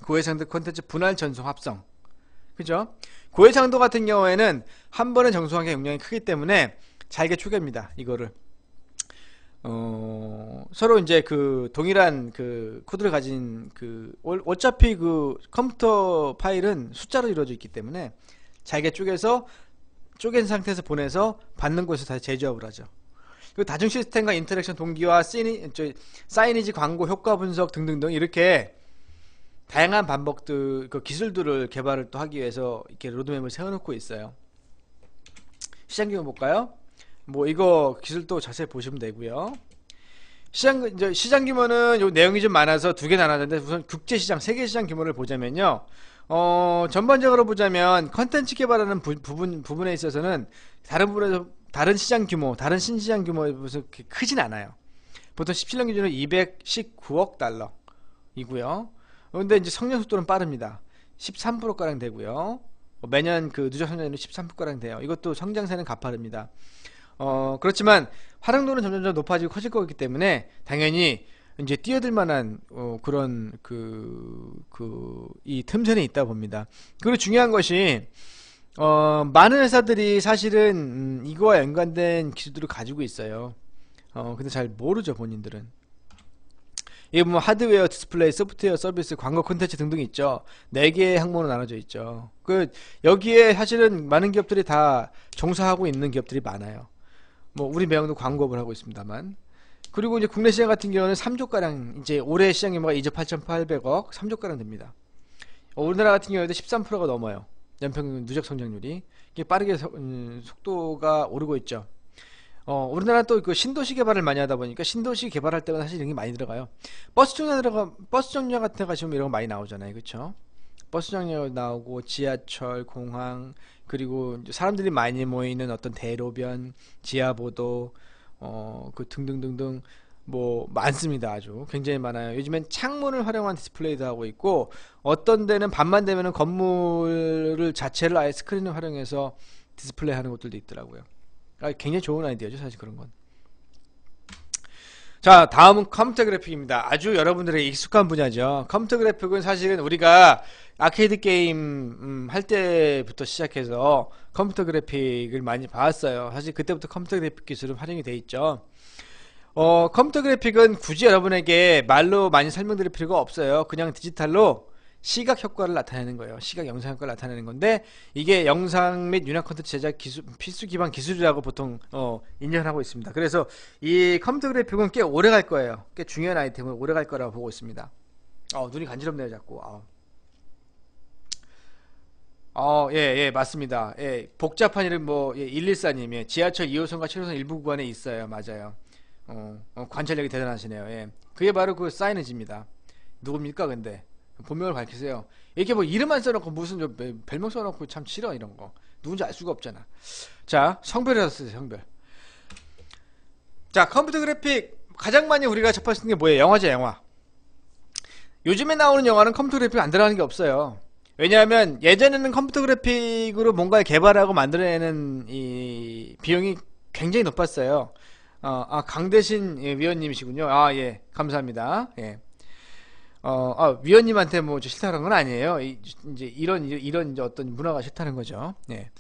고해상도 컨텐츠 분할 전송 합성. 그죠? 고해상도 같은 경우에는 한 번에 정수하기 용량이 크기 때문에 잘게 쪼갭니다. 이거를. 어, 서로 이제 그 동일한 그 코드를 가진 그 어차피 그 컴퓨터 파일은 숫자로 이루어져 있기 때문에 자기가 쪼개서 쪼갠 상태에서 보내서 받는 곳에서 다시 재조합을 하죠. 그 다중 시스템과 인터랙션 동기와 시니, 저, 사이니지 광고 효과 분석 등등등 이렇게 다양한 반복들 그 기술들을 개발을 또 하기 위해서 이렇게 로드맵을 세워놓고 있어요. 시장 규모 볼까요? 뭐 이거 기술도 자세히 보시면 되고요. 시장 이제 시장 규모는 요 내용이 좀 많아서 두 개나눴는데 우선 국제 시장, 세계 시장 규모를 보자면요. 어, 전반적으로 보자면 컨텐츠 개발하는 부, 부분 부분에 있어서는 다른 부분에서 다른 시장 규모, 다른 신시장 규모에 비해서 크진 않아요. 보통 17년 기준으로 219억 달러이고요. 그런데 이제 성장 속도는 빠릅니다. 13%가량 되고요. 매년 그 누적 성장률은 13%가량 돼요. 이것도 성장세는 가파릅니다. 어, 그렇지만 활용도는 점점점 높아지고 커질 거기 때문에 당연히 이제 뛰어들 만한 어, 그런 그그이틈새는 있다 봅니다. 그리고 중요한 것이 어, 많은 회사들이 사실은 음, 이거와 연관된 기술들을 가지고 있어요. 어, 근데 잘 모르죠 본인들은. 이게 보 뭐 하드웨어, 디스플레이, 소프트웨어, 서비스, 광고 콘텐츠 등등 있죠. 네 개의 항목으로 나눠져 있죠. 그 여기에 사실은 많은 기업들이 다 종사하고 있는 기업들이 많아요. 뭐 우리 매형도 광고업을 하고 있습니다만 그리고 이제 국내 시장 같은 경우는 3조가량 이제 올해 시장 규모가 2조 8,800억 3조가량 됩니다. 우리나라 같은 경우에도 13%가 넘어요. 연평균 누적 성장률이 이게 빠르게 서, 음, 속도가 오르고 있죠. 어, 우리나라 또 그 신도시 개발을 많이 하다 보니까 신도시 개발할 때는 사실 이런 게 많이 들어가요. 버스 정류장 같은 데 가시면 이런 거 많이 나오잖아요, 그렇죠? 버스정류 나오고 지하철, 공항 그리고 사람들이 많이 모이는 어떤 대로변, 지하보도 어그 등등등등 뭐 많습니다 아주 굉장히 많아요 요즘엔 창문을 활용한 디스플레이도 하고 있고 어떤 데는 밤만 되면 건물을 자체를 아예 스크린을 활용해서 디스플레이 하는 곳들도 있더라고요 아, 굉장히 좋은 아이디어죠 사실 그런 건자 다음은 컴퓨터 그래픽입니다 아주 여러분들의 익숙한 분야죠 컴퓨터 그래픽은 사실은 우리가 아케이드 게임 음, 할 때부터 시작해서 컴퓨터 그래픽을 많이 봤어요 사실 그때부터 컴퓨터 그래픽 기술은 활용이 돼 있죠 어, 컴퓨터 그래픽은 굳이 여러분에게 말로 많이 설명드릴 필요가 없어요 그냥 디지털로 시각 효과를 나타내는 거예요. 시각 영상 효과를 나타내는 건데 이게 영상 및유화 콘텐츠 제작 기술, 필수 기반 기술이라고 보통 어, 인정하고 있습니다. 그래서 이 컴퓨터 그래픽은 꽤 오래 갈 거예요. 꽤 중요한 아이템은 오래 갈 거라고 보고 있습니다. 어, 눈이 간지럽네요, 자꾸. 어. 어, 예, 예, 맞습니다. 예, 복잡한 일은 뭐, 예, 114님, 예, 지하철 2호선과 7호선 일부 구간에 있어요. 맞아요. 어, 어 관찰력이 대단하시네요. 예. 그게 바로 그 사이너지입니다. 누굽니까, 근데? 본명을 밝히세요. 이렇게 뭐 이름만 써놓고 무슨 별명 써놓고 참 싫어 이런 거. 누군지 알 수가 없잖아. 자 성별을 쓰세요 성별. 자 컴퓨터 그래픽 가장 많이 우리가 접할 수 있는 게 뭐예요? 영화죠 영화. 요즘에 나오는 영화는 컴퓨터 그래픽 안 들어가는 게 없어요. 왜냐하면 예전에는 컴퓨터 그래픽으로 뭔가를 개발하고 만들어내는 이 비용이 굉장히 높았어요. 어, 아, 강대신 예, 위원님이시군요. 아, 예. 감사합니다. 예. 어, 아, 위원님한테 뭐 싫다는 건 아니에요. 이, 제 이런 이런 이제 어떤 문화가 싫다는 거죠. 예.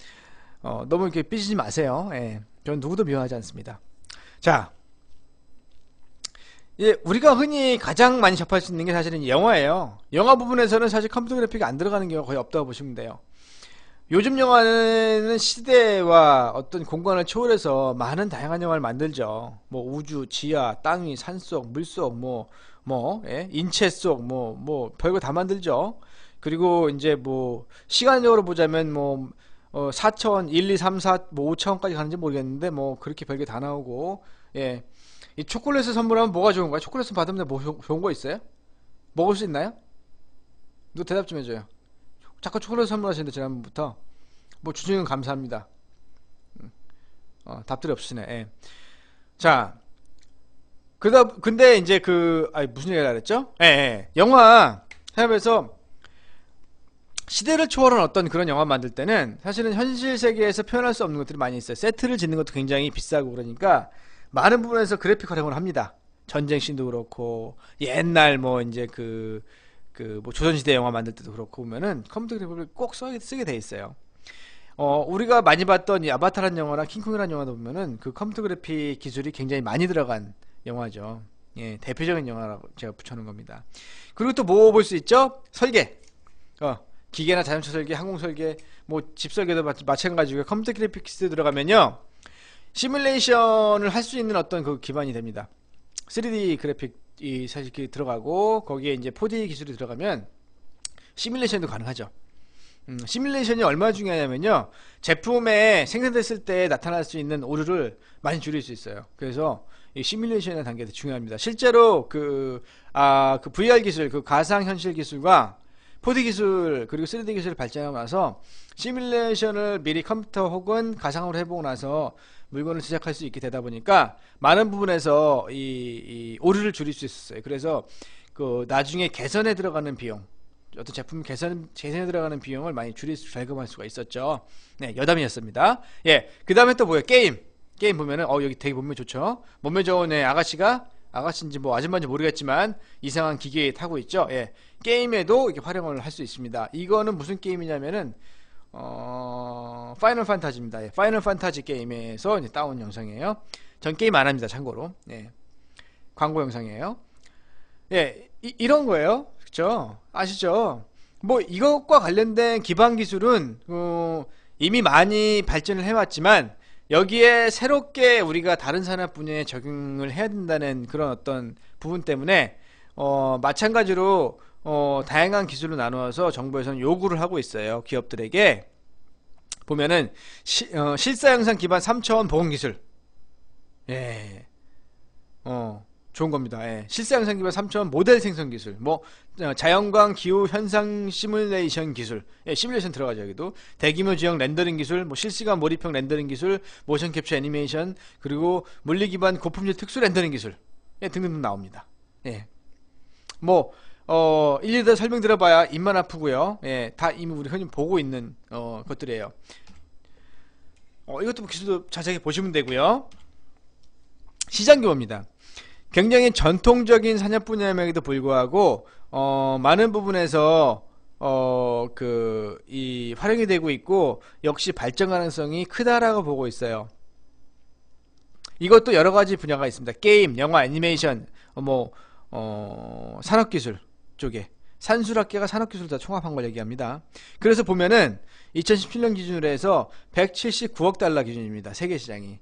어, 너무 이렇게 삐지지 마세요. 예. 저는 누구도 미워하지 않습니다. 자, 예, 우리가 흔히 가장 많이 접할 수 있는 게 사실은 영화예요. 영화 부분에서는 사실 컴퓨터 그래픽이 안 들어가는 경우가 거의 없다고 보시면 돼요. 요즘 영화는 시대와 어떤 공간을 초월해서 많은 다양한 영화를 만들죠. 뭐 우주, 지하, 땅 위, 산속, 물속, 뭐뭐 예? 인체 속뭐뭐 뭐 별거 다 만들죠. 그리고 이제 뭐 시간적으로 보자면 뭐 어, 4차원 1, 2, 3, 4, 뭐 5차원까지 가는지 모르겠는데 뭐 그렇게 별게 다 나오고 예. 이 초콜릿을 선물하면 뭐가 좋은 거야? 초콜릿을 받으면 뭐 좋은 거 있어요? 먹을 수 있나요? 너 대답 좀 해줘요. 자꾸 초콜릿 선물하시는데 지난번부터 뭐주중는 감사합니다. 음. 어, 답들이 없으시네. 예. 자, 그다 근데 이제 그 아니 무슨 얘기를 하랬죠? 예, 예. 영화 해외에서 시대를 초월한 어떤 그런 영화 만들 때는 사실은 현실 세계에서 표현할 수 없는 것들이 많이 있어요. 세트를 짓는 것도 굉장히 비싸고 그러니까 많은 부분에서 그래픽 활용을 합니다. 전쟁 씬도 그렇고 옛날 뭐 이제 그 그 뭐 조선시대 영화 만들 때도 그렇고 보면은 컴퓨터 그래픽을 꼭 써, 쓰게 돼 있어요. 어 우리가 많이 봤던 이아바타라는 영화랑 킹콩이라는 영화도 보면은 그 컴퓨터 그래픽 기술이 굉장히 많이 들어간 영화죠. 예, 대표적인 영화라고 제가 붙여놓은 겁니다. 그리고 또 뭐 볼 수 있죠? 설계. 어, 기계나 자동차 설계, 항공 설계, 뭐 집 설계도 마찬가지고 컴퓨터 그래픽스 들어가면요. 시뮬레이션을 할 수 있는 어떤 그 기반이 됩니다. 3D 그래픽이 사실 그 들어가고 거기에 이제 4D 기술이 들어가면 시뮬레이션도 가능하죠. 음, 시뮬레이션이 얼마나 중요하냐면요 제품에 생산됐을 때 나타날 수 있는 오류를 많이 줄일 수 있어요 그래서 이 시뮬레이션의 단계도 중요합니다. 실제로 그, 아, 그 VR 기술, 그 가상현실 기술과 4D 기술, 그리고 3D 기술을 발전하고 나서 시뮬레이션을 미리 컴퓨터 혹은 가상으로 해보고 나서 물건을 제작할 수 있게 되다 보니까 많은 부분에서 이, 이 오류를 줄일 수 있었어요. 그래서 그 나중에 개선에 들어가는 비용, 어떤 제품 개선 재생에 들어가는 비용을 많이 줄일 수 절감할 수가 있었죠. 네, 여담이었습니다. 예, 그 다음에 또 뭐예요? 게임. 게임 보면은 어 여기 되게 몸매 좋죠 몸매 좋은 애 예, 아가씨가 아가씨인지 뭐 아줌마인지 모르겠지만 이상한 기계에 타고 있죠 예 게임에도 이렇게 활용을 할 수 있습니다 이거는 무슨 게임이냐면은 어 파이널 판타지입니다 예, 파이널 판타지 게임에서 이제 따온 영상이에요 전 게임 안 합니다 참고로 예 광고 영상이에요 예 이, 이런 거예요 그쵸 아시죠 뭐 이것과 관련된 기반 기술은 어, 이미 많이 발전을 해왔지만 여기에 새롭게 우리가 다른 산업 분야에 적용을 해야 된다는 그런 어떤 부분 때문에 어, 마찬가지로 어, 다양한 기술로 나누어서 정부에서는 요구를 하고 있어요. 기업들에게 보면은 시, 어, 실사 영상 기반 3차원 보험 기술. 예. 어. 좋은 겁니다. 예. 실사 현상 기반 3 0 0원 모델 생성 기술, 뭐 어, 자연광 기후 현상 시뮬레이션 기술, 예, 시뮬레이션 들어가죠 여기도 대규모 지형 렌더링 기술, 뭐 실시간 몰입형 렌더링 기술, 모션 캡처 애니메이션, 그리고 물리 기반 고품질 특수 렌더링 기술 예, 등등등 나옵니다. 예, 뭐 어, 일일이 다 설명 들어봐야 입만 아프고요. 예, 다 이미 우리 흔히 보고 있는 어, 것들이에요. 어, 이것도 뭐 기술도 자세하게 보시면 되고요. 시장 규모입니다. 굉장히 전통적인 산업 분야임에도 불구하고 어, 많은 부분에서 어, 그, 이, 활용이 되고 있고, 역시 발전 가능성이 크다라고 보고 있어요. 이것도 여러 가지 분야가 있습니다. 게임, 영화, 애니메이션, 뭐, 어, 산업기술 쪽에. 산술학계가 산업기술 을다 총합한 걸 얘기합니다. 그래서 보면은, 2017년 기준으로 해서 179억 달러 기준입니다. 세계 시장이.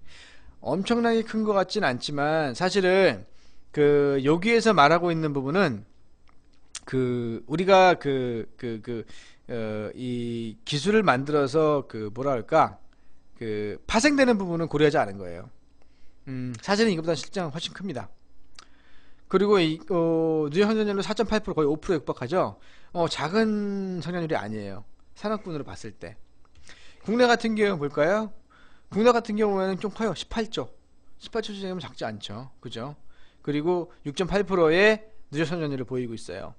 엄청나게 큰 것 같진 않지만, 사실은, 그 여기에서 말하고 있는 부분은 그 우리가 그 그그어이 기술을 만들어서 그 뭐랄까 라그 파생되는 부분은 고려하지 않은 거예요. 음, 사실은 이것보다 실장 훨씬 큽니다. 그리고 이, 어, 누적 성장률로 4.8% 거의 5%에 육박하죠. 어, 작은 성장률이 아니에요. 산업군으로 봤을 때. 국내 같은 경우 볼까요? 국내 같은 경우에는 좀 커요. 18조. 18조 시장이면 작지 않죠. 그죠? 그리고 6.8%의 늦적 선전율을 보이고 있어요.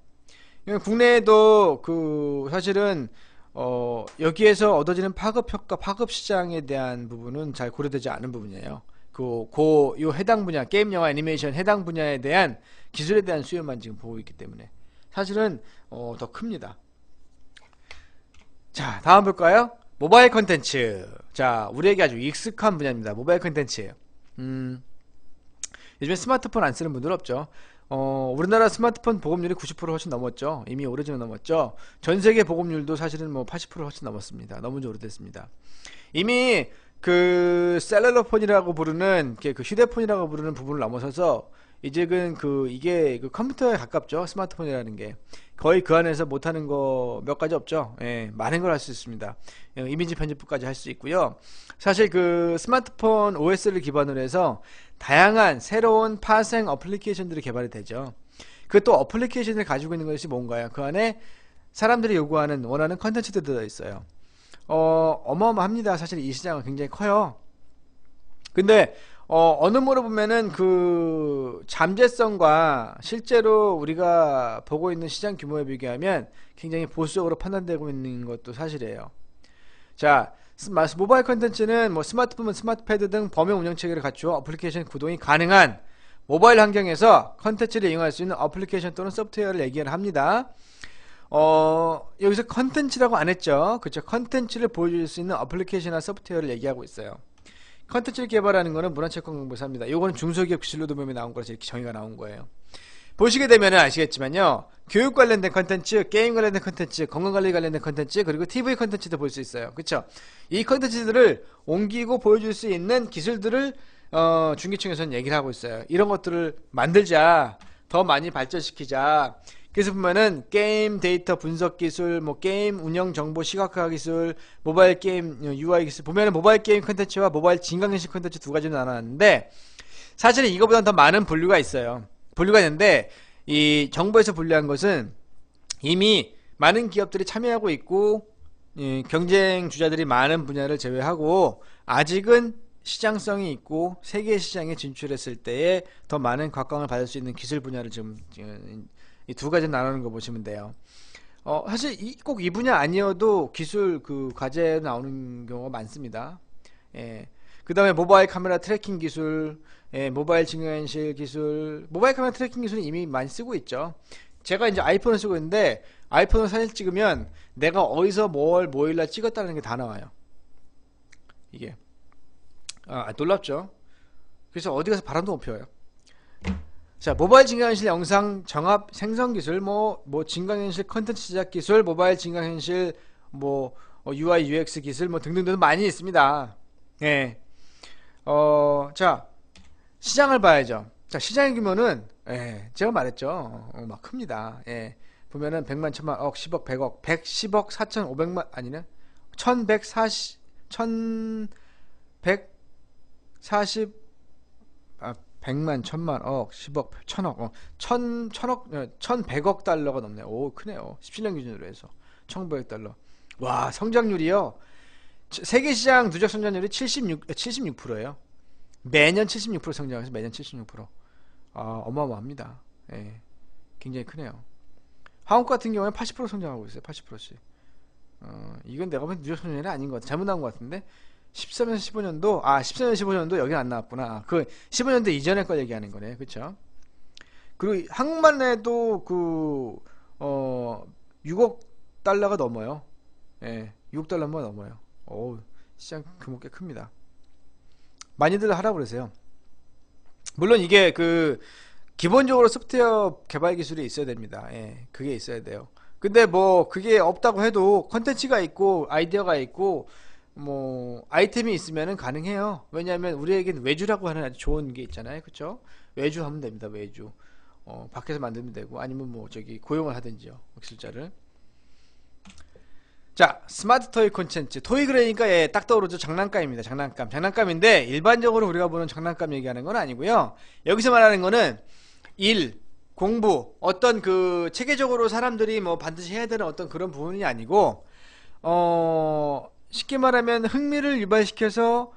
국내에도 그 사실은 어 여기에서 얻어지는 파급 효과, 파급 시장에 대한 부분은 잘 고려되지 않은 부분이에요. 그고요 해당 분야 게임 영화 애니메이션 해당 분야에 대한 기술에 대한 수요만 지금 보고 있기 때문에 사실은 어, 더 큽니다. 자 다음 볼까요? 모바일 컨텐츠. 자 우리에게 아주 익숙한 분야입니다. 모바일 컨텐츠. 음. 요즘에 스마트폰 안 쓰는 분들 없죠. 어, 우리나라 스마트폰 보급률이 90% 훨씬 넘었죠. 이미 오래전에 넘었죠. 전 세계 보급률도 사실은 뭐80% 훨씬 넘었습니다. 너무 오래됐습니다. 이미 그 셀러폰이라고 룰 부르는 그 휴대폰이라고 부르는 부분을 넘어서서 이제그 이게 그 컴퓨터에 가깝죠. 스마트폰이라는 게. 거의 그 안에서 못하는 거 몇 가지 없죠. 예, 많은 걸 할 수 있습니다. 예, 이미지 편집부까지 할 수 있고요. 사실 그 스마트폰 OS를 기반으로 해서 다양한 새로운 파생 어플리케이션들이 개발이 되죠. 그 또 어플리케이션을 가지고 있는 것이 뭔가요? 그 안에 사람들이 요구하는 원하는 컨텐츠들이 들어 있어요. 어, 어마어마합니다. 사실 이 시장은 굉장히 커요. 근데 어, 어느 모로 보면은 그 잠재성과 실제로 우리가 보고 있는 시장 규모에 비교하면 굉장히 보수적으로 판단되고 있는 것도 사실이에요. 자, 모바일 컨텐츠는 뭐 스마트폰, 스마트패드 등 범용 운영 체계를 갖추어 어플리케이션 구동이 가능한 모바일 환경에서 컨텐츠를 이용할 수 있는 어플리케이션 또는 소프트웨어를 얘기를 합니다. 어, 여기서 컨텐츠라고 안 했죠. 그쵸. 컨텐츠를 보여줄 수 있는 어플리케이션이나 소프트웨어를 얘기하고 있어요. 컨텐츠를 개발하는 거는 문화채권 공부사입니다. 이거는 중소기업 실로 도면에 나온 거라서 이렇게 정의가 나온 거예요. 보시게 되면 아시겠지만요. 교육 관련된 컨텐츠, 게임 관련된 컨텐츠, 건강관리 관련된 컨텐츠, 그리고 TV 컨텐츠도 볼 수 있어요. 그쵸? 이 컨텐츠들을 옮기고 보여줄 수 있는 기술들을 어, 중기층에서는 얘기를 하고 있어요. 이런 것들을 만들자, 더 많이 발전시키자, 그래서 보면은 게임 데이터 분석 기술, 뭐 게임 운영 정보 시각화 기술, 모바일 게임 UI 어, 기술 보면은 모바일 게임 컨텐츠와 모바일 진강현실 컨텐츠 두 가지로 나눴는데 사실은 이거보다 는더 많은 분류가 있어요. 분류가 있는데 이 정보에서 분류한 것은 이미 많은 기업들이 참여하고 있고 이 예, 경쟁 주자들이 많은 분야를 제외하고 아직은 시장성이 있고 세계 시장에 진출했을 때에 더 많은 각광을 받을 수 있는 기술 분야를 지금 이두 가지 나누는 거 보시면 돼요. 어, 사실 이, 꼭 이 분야 아니어도 기술 그 과제 나오는 경우가 많습니다. 예. 그 다음에 모바일 카메라 트래킹 기술, 예, 모바일 증강현실 기술, 모바일 카메라 트래킹 기술은 이미 많이 쓰고 있죠. 제가 이제 아이폰을 쓰고 있는데 아이폰으 사진 찍으면 내가 어디서 뭘 모일라 찍었다는 게 다 나와요. 이게 아, 놀랍죠. 그래서 어디 가서 바람도 못 피워요. 자 모바일 증강현실 영상 정합 생성 기술 뭐뭐 뭐 증강현실 컨텐츠 제작 기술 모바일 증강현실 뭐 어, UI UX 기술 뭐 등등등 많이 있습니다 예. 어자 시장을 봐야죠 자 시장의 규모는 예, 제가 말했죠 어, 막 큽니다 예. 보면은 100만 천만 억 10억 100억 110억 4500만 아니네 1140 1140 백만, 천만, 억, 십억, 천억, 어, 천, 천억, 어, 천백억 달러가 넘네요. 오, 크네요. 17년 기준으로 해서. 1900 달러. 와, 성장률이요. 세계 시장 누적 성장률이 76, 76%예요. 어, 매년 76% 성장해서 매년 76%. 아, 어마어마합니다. 예. 굉장히 크네요. 한국 같은 경우에 80% 성장하고 있어요. 80%씩. 어, 이건 내가 본 누적 성장률이 아닌 것 같아. 요잘못 나온 것 같은데. 1 3년 15년도 아1 3년 15년도 여기 안 나왔구나 아, 그 15년도 이전에 걸 얘기하는 거네 그쵸 그리고 한국만 해도 그 어 6억 달러가 넘어요 예 6억 달러만 넘어요 오 시장 규모 꽤 큽니다 많이들 하라 그러세요 물론 이게 그 기본적으로 소프트웨어 개발 기술이 있어야 됩니다 예 그게 있어야 돼요 근데 뭐 그게 없다고 해도 컨텐츠가 있고 아이디어가 있고 뭐 아이템이 있으면 가능해요 왜냐하면 우리에겐 외주라고 하는 아주 좋은 게 있잖아요 그쵸 외주 하면 됩니다 외주 어, 밖에서 만들면 되고 아니면 뭐 저기 고용을 하든지요 기술자를 자 스마트 토이 콘텐츠 토이 그러니까 예, 딱 떠오르죠 장난감입니다 장난감 장난감인데 일반적으로 우리가 보는 장난감 얘기하는 건 아니고요 여기서 말하는 거는 일 공부 어떤 그 체계적으로 사람들이 뭐 반드시 해야 되는 어떤 그런 부분이 아니고 어 쉽게 말하면 흥미를 유발시켜서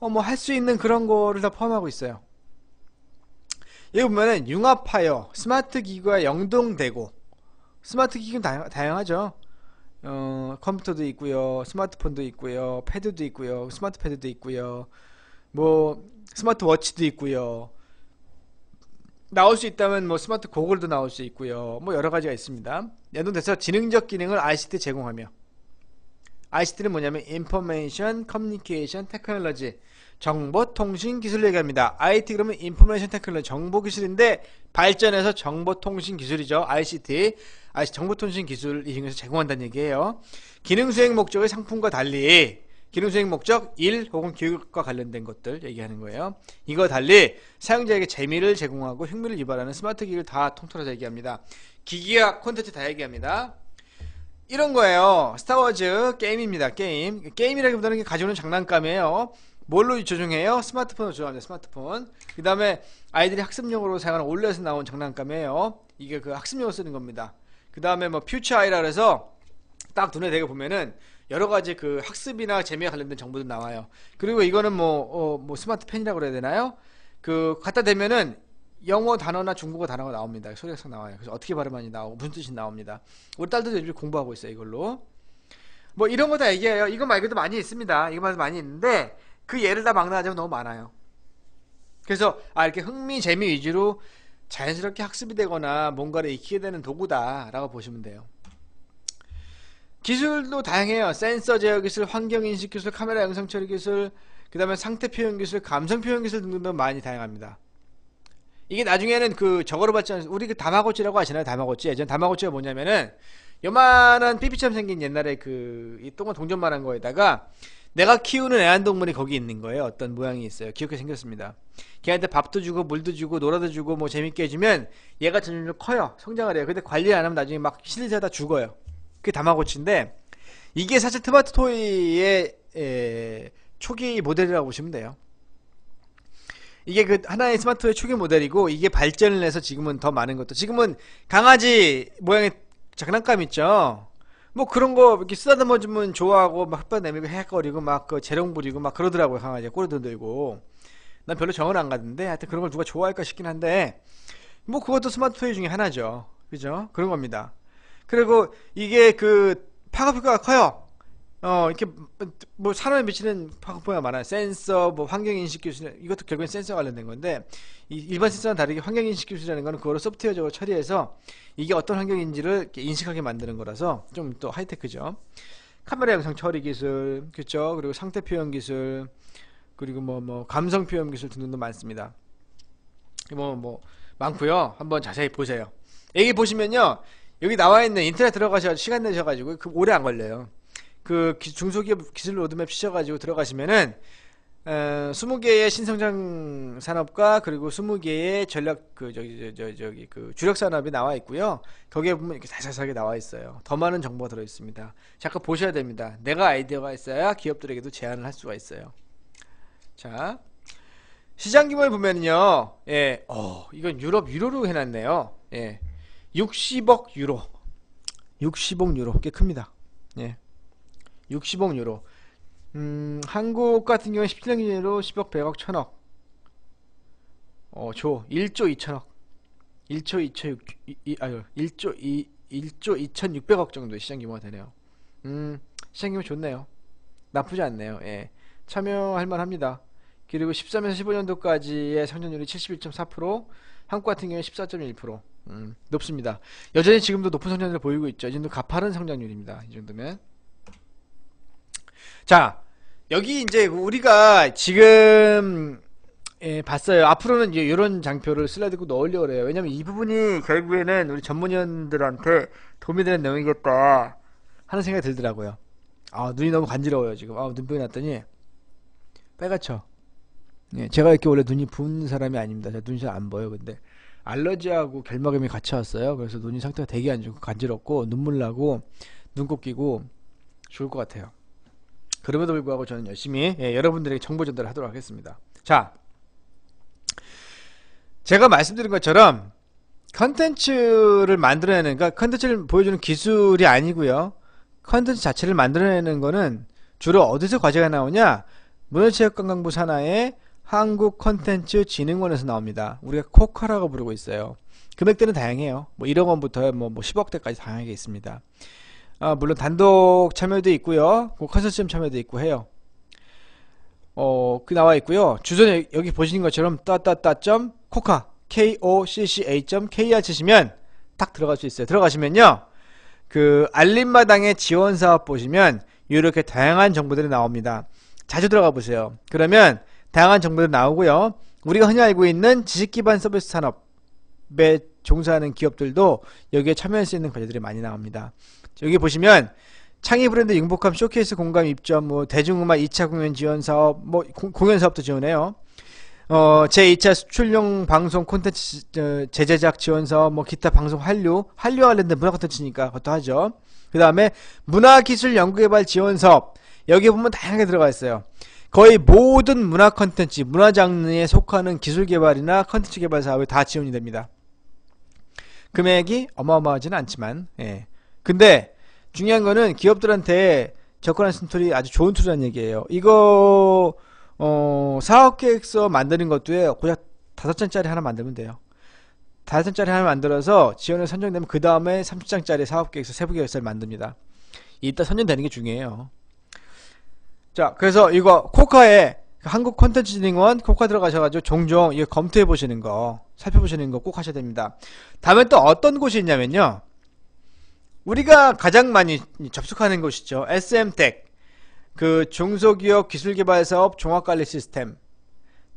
어 뭐 할 수 있는 그런 거를 다 포함하고 있어요. 여기 보면은 융합하여 스마트 기기와 영동되고 스마트 기기는 다양, 하죠 어, 컴퓨터도 있고요 스마트폰도 있고요 패드도 있고요 스마트 패드도 있고요 뭐 스마트 워치도 있고요 나올 수 있다면 뭐 스마트 고글도 나올 수 있고요 뭐 여러 가지가 있습니다 연동돼서 지능적 기능을 ICT 제공하며 ICT는 뭐냐면 Information Communication Technology 정보통신기술 얘기합니다. IT 그러면 Information Technology 정보기술인데 발전해서 정보통신기술이죠. ICT ICT 정보통신기술 이 중에서 제공한다는 얘기예요. 기능수행 목적의 상품과 달리 기능수행 목적 1 혹은 교육과 관련된 것들 얘기하는 거예요. 이거 달리 사용자에게 재미를 제공하고 흥미를 유발하는 스마트 기기를 다 통틀어서 얘기합니다. 기기와 콘텐츠 다 얘기합니다. 이런 거예요. 스타워즈 게임입니다. 게임. 게임이라기보다는 가져오는 장난감이에요. 뭘로 조정해요? 스마트폰으로 조정합니다. 스마트폰. 그 다음에 아이들이 학습용으로 사용하는 올렛에서 나온 장난감이에요. 이게 그 학습용으로 쓰는 겁니다. 그 다음에 뭐 퓨처 아이라 그래서 딱 눈에 대고 보면은 여러 가지 그 학습이나 재미와 관련된 정보도 나와요. 그리고 이거는 뭐, 어, 뭐 스마트펜이라고 그래야 되나요? 그 갖다 대면은 영어 단어나 중국어 단어가 나옵니다. 소리에서 나와요. 그래서 어떻게 발음하니 나오고 무슨 뜻이 나옵니다. 우리 딸들도 요즘 공부하고 있어요. 이걸로. 뭐 이런 거 다 얘기해요. 이거 말고도 많이 있습니다. 이거 말고도 많이 있는데 그 예를 다망나하자면 너무 많아요. 그래서 아 이렇게 흥미 재미 위주로 자연스럽게 학습이 되거나 뭔가를 익히게 되는 도구다라고 보시면 돼요. 기술도 다양해요. 센서 제어 기술, 환경 인식 기술, 카메라 영상 처리 기술, 그 다음에 상태 표현 기술, 감성 표현 기술 등등 많이 다양합니다. 이게 나중에는 그 저거로 봤지 않 우리 그 다마고치라고 아시나요? 다마고치. 예전 다마고치가 뭐냐면은 요만한 삐삐처럼 생긴 옛날에 그이똥안 동전만 한 거에다가 내가 키우는 애완동물이 거기 있는 거예요. 어떤 모양이 있어요. 귀엽게 생겼습니다. 걔한테 밥도 주고 물도 주고 놀아도 주고 뭐 재밌게 해주면 얘가 점점 커요. 성장을 해요. 근데 관리 안 하면 나중에 막 실리하다 죽어요. 그게 다마고치인데 이게 사실 트바트 토이의 에, 초기 모델이라고 보시면 돼요. 이게 그 하나의 스마트웨어 초기 모델이고 이게 발전을 해서 지금은 더 많은 것도 지금은 강아지 모양의 장난감 있죠. 뭐 그런 거 이렇게 쓰다듬어 주면 좋아하고 막흙바 내밀고 헤헷거리고 막 그 재롱 부리고 막 그러더라고요 강아지 꼬리도 들고 난 별로 정은 안 가던데 하여튼 그런 걸 누가 좋아할까 싶긴 한데 뭐 그것도 스마트웨이 중에 하나죠 그죠 그런 겁니다 그리고 이게 그 파급 효과가 커요 어 이렇게 뭐 사람에 미치는 파급포가 많아요 센서 뭐 환경인식 기술 이것도 결국엔 센서 관련된 건데 이 일반 센서랑 다르게 환경인식 기술이라는 거는 그거를 소프트웨어적으로 처리해서 이게 어떤 환경인지를 인식하게 만드는 거라서 좀 또 하이테크죠 카메라 영상 처리 기술 그렇죠 그리고 상태 표현 기술 그리고 뭐뭐 뭐 감성 표현 기술 등등도 많습니다 뭐뭐 뭐 많고요 한번 자세히 보세요 여기 보시면요 여기 나와 있는 인터넷 들어가셔 시간 내셔가지고 그 오래 안 걸려요 그 중소기업 기술 로드맵 쓰셔가지고 들어가시면은 어, 20개의 신성장 산업과 그리고 20개의 전략 그 저기 저, 저 기그 주력 산업이 나와 있고요. 거기에 보면 이렇게 자세하게 나와 있어요. 더 많은 정보가 들어 있습니다. 잠깐 보셔야 됩니다. 내가 아이디어가 있어야 기업들에게도 제안을 할 수가 있어요. 자. 시장 규모를 보면요. 예. 어, 이건 유럽 유로로 해 놨네요. 예. 60억 유로. 60억 유로 꽤 큽니다. 예. 60억 유로 음, 한국 같은 경우는 17년 기준으로 10억 100억 1000억 어, 조 1조 2천억 1조 2천 6 이, 아유 1조 2 1조 2600억 정도의 시장 규모가 되네요 음 시장 규모 좋네요 나쁘지 않네요 예 참여할 만합니다 그리고 13에서 15년도까지의 성장률이 71.4% 한국 같은 경우에 14.1% 음, 높습니다. 여전히 지금도 높은 성장률을 보이고 있죠. 이 정도 가파른 성장률입니다. 이 정도면 자, 여기 이제 우리가 지금 예, 봤어요. 앞으로는 이제 이런 장표를 슬라이드고 넣으려고 그래요. 왜냐면 이 부분이 결국에는 우리 전문위원들한테 도움이 되는 내용이겠다 하는 생각이 들더라고요. 아, 눈이 너무 간지러워요, 지금. 아, 눈병이 났더니 빨갛죠. 예, 제가 이렇게 원래 눈이 부은 사람이 아닙니다. 제가 눈이 잘 안 보여. 요 근데 알러지하고 결막염이 같이 왔어요. 그래서 눈이 상태가 되게 안 좋고 간지럽고 눈물 나고 눈곱 끼고 죽을 것 같아요. 그럼에도 불구하고 저는 열심히 예, 여러분들에게 정보 전달을 하도록 하겠습니다. 자, 제가 말씀드린 것처럼 컨텐츠를 만들어내는, 그러니까 컨텐츠를 보여주는 기술이 아니고요. 컨텐츠 자체를 만들어내는 거는 주로 어디서 과제가 나오냐? 문화체육관광부 산하의 한국컨텐츠진흥원에서 나옵니다. 우리가 코카라고 부르고 있어요. 금액대는 다양해요. 뭐 1억 원부터 뭐 10억대까지 뭐 다양하게 있습니다. 아, 물론 단독 참여도 있고요. 컨설팅 참여도 있고 해요. 어, 그 나와 있고요. 주소는 여기 보시는 것처럼 따따따 코카 k o c c a kr 치시면 딱 들어갈 수 있어요. 들어가시면요. 그 알림마당의 지원 사업 보시면 이렇게 다양한 정보들이 나옵니다. 자주 들어가 보세요. 그러면 다양한 정보들 나오고요. 우리가 흔히 알고 있는 지식 기반 서비스 산업에 종사하는 기업들도 여기에 참여할 수 있는 과제들이 많이 나옵니다. 여기 보시면 창의 브랜드 융복합 쇼케이스 공감 입점 뭐 대중음악 2차 공연 지원 사업 뭐 공연 사업도 지원해요. 어, 제2차 수출용 방송 콘텐츠 어, 제제작 지원 사업 뭐 기타 방송 한류 한류 관련된 문화 콘텐츠니까 그것도 하죠. 그 다음에 문화기술 연구개발 지원 사업 여기 보면 다양하게 들어가 있어요. 거의 모든 문화 콘텐츠 문화 장르에 속하는 기술 개발이나 콘텐츠 개발 사업에 다 지원이 됩니다. 금액이 어마어마하지는 않지만 예. 근데 중요한 거는 기업들한테 접근한 툴이 아주 좋은 툴이라는 얘기예요. 이거 어, 사업 계획서 만드는 것도요. 고작 다섯 장짜리 하나 만들면 돼요. 다섯 장짜리 하나 만들어서 지원을 선정되면 그 다음에 삼십 장짜리 사업 계획서 세부 계획서를 만듭니다. 이따 선정되는 게 중요해요. 자, 그래서 이거 코카에 한국 콘텐츠 진흥원 코카 들어가셔가지고 종종 이거 검토해 보시는 거 살펴보시는 거 꼭 하셔야 됩니다. 다음에 또 어떤 곳이 있냐면요. 우리가 가장 많이 접속하는 곳이죠 SM텍, e 그 중소기업 기술개발사업 종합관리 시스템,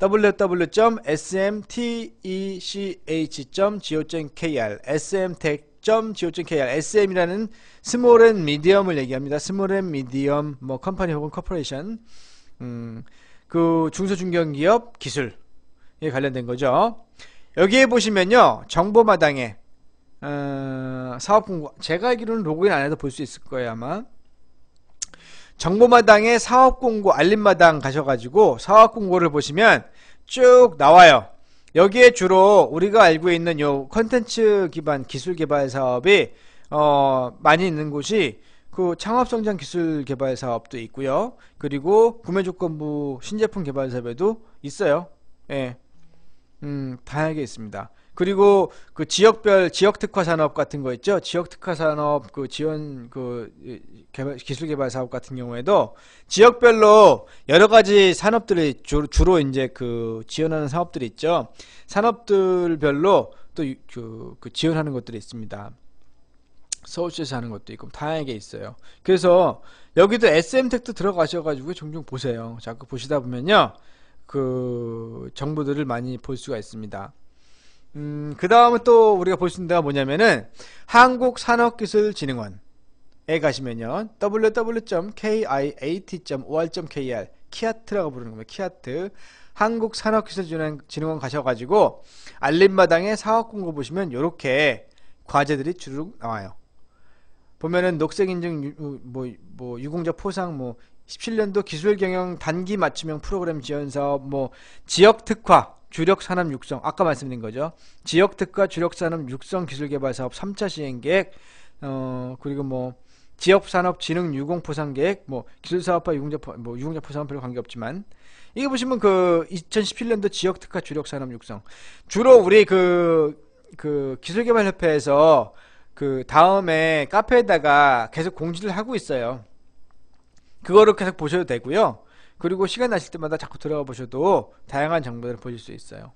www.smtech.go.kr, smtech.go.kr, SM이라는 스몰 앤 미디엄을 얘기합니다. 스몰 앤 미디엄, 뭐 컴퍼니 혹은 커퍼레이션, 음, 그 중소중견기업 기술에 관련된 거죠. 여기에 보시면요, 정보마당에 어, 사업본부 제가 알기로는 로그인 안 해도 볼 수 있을 거예요 아마 정보마당에 사업공고 알림마당 가셔가지고 사업공고를 보시면 쭉 나와요 여기에 주로 우리가 알고 있는 요 컨텐츠 기반 기술 개발 사업이 어, 많이 있는 곳이 그 창업성장 기술 개발 사업도 있고요 그리고 구매조건부 신제품 개발 사업에도 있어요 예. 음, 다양하게 있습니다 그리고 그 지역별 지역 특화 산업 같은 거 있죠. 지역 특화 산업 그 지원 그 개발, 기술 개발 사업 같은 경우에도 지역별로 여러 가지 산업들이 주, 주로 이제 그 지원하는 사업들이 있죠. 산업들별로 또그 그 지원하는 것들이 있습니다. 서울시에서 하는 것도 있고 다양하게 있어요. 그래서 여기도 SM택트 들어가셔가지고 종종 보세요. 자꾸 보시다 보면요. 그 정보들을 많이 볼 수가 있습니다. 음, 그다음에또 우리가 볼 수 있는 데가 뭐냐면은 한국산업기술진흥원 에 가시면요 www.kiat.or.kr 키아트라고 부르는 겁니다. 키아트 한국산업기술진흥원 가셔가지고 알림마당에 사업공고 보시면 요렇게 과제들이 주르륵 나와요. 보면은 녹색인증 뭐, 뭐 유공자 포상 뭐 17년도 기술경영 단기 맞춤형 프로그램 지원사업 뭐 지역특화 주력 산업 육성 아까 말씀드린 거죠. 지역 특화 주력 산업 육성 기술 개발 사업 3차 시행 계획 어 그리고 뭐 지역 산업 진흥 유공 포상 계획 뭐 기술 사업화 유공자 포, 뭐 유공자 포상은 별로 관계없지만 이거 보시면 그 2017년도 지역 특화 주력 산업 육성 주로 우리 그그 그 기술 개발 협회에서 그 다음에 카페에다가 계속 공지를 하고 있어요. 그거를 계속 보셔도 되고요. 그리고 시간 나실 때마다 자꾸 들어가 보셔도 다양한 정보들을 보실 수 있어요.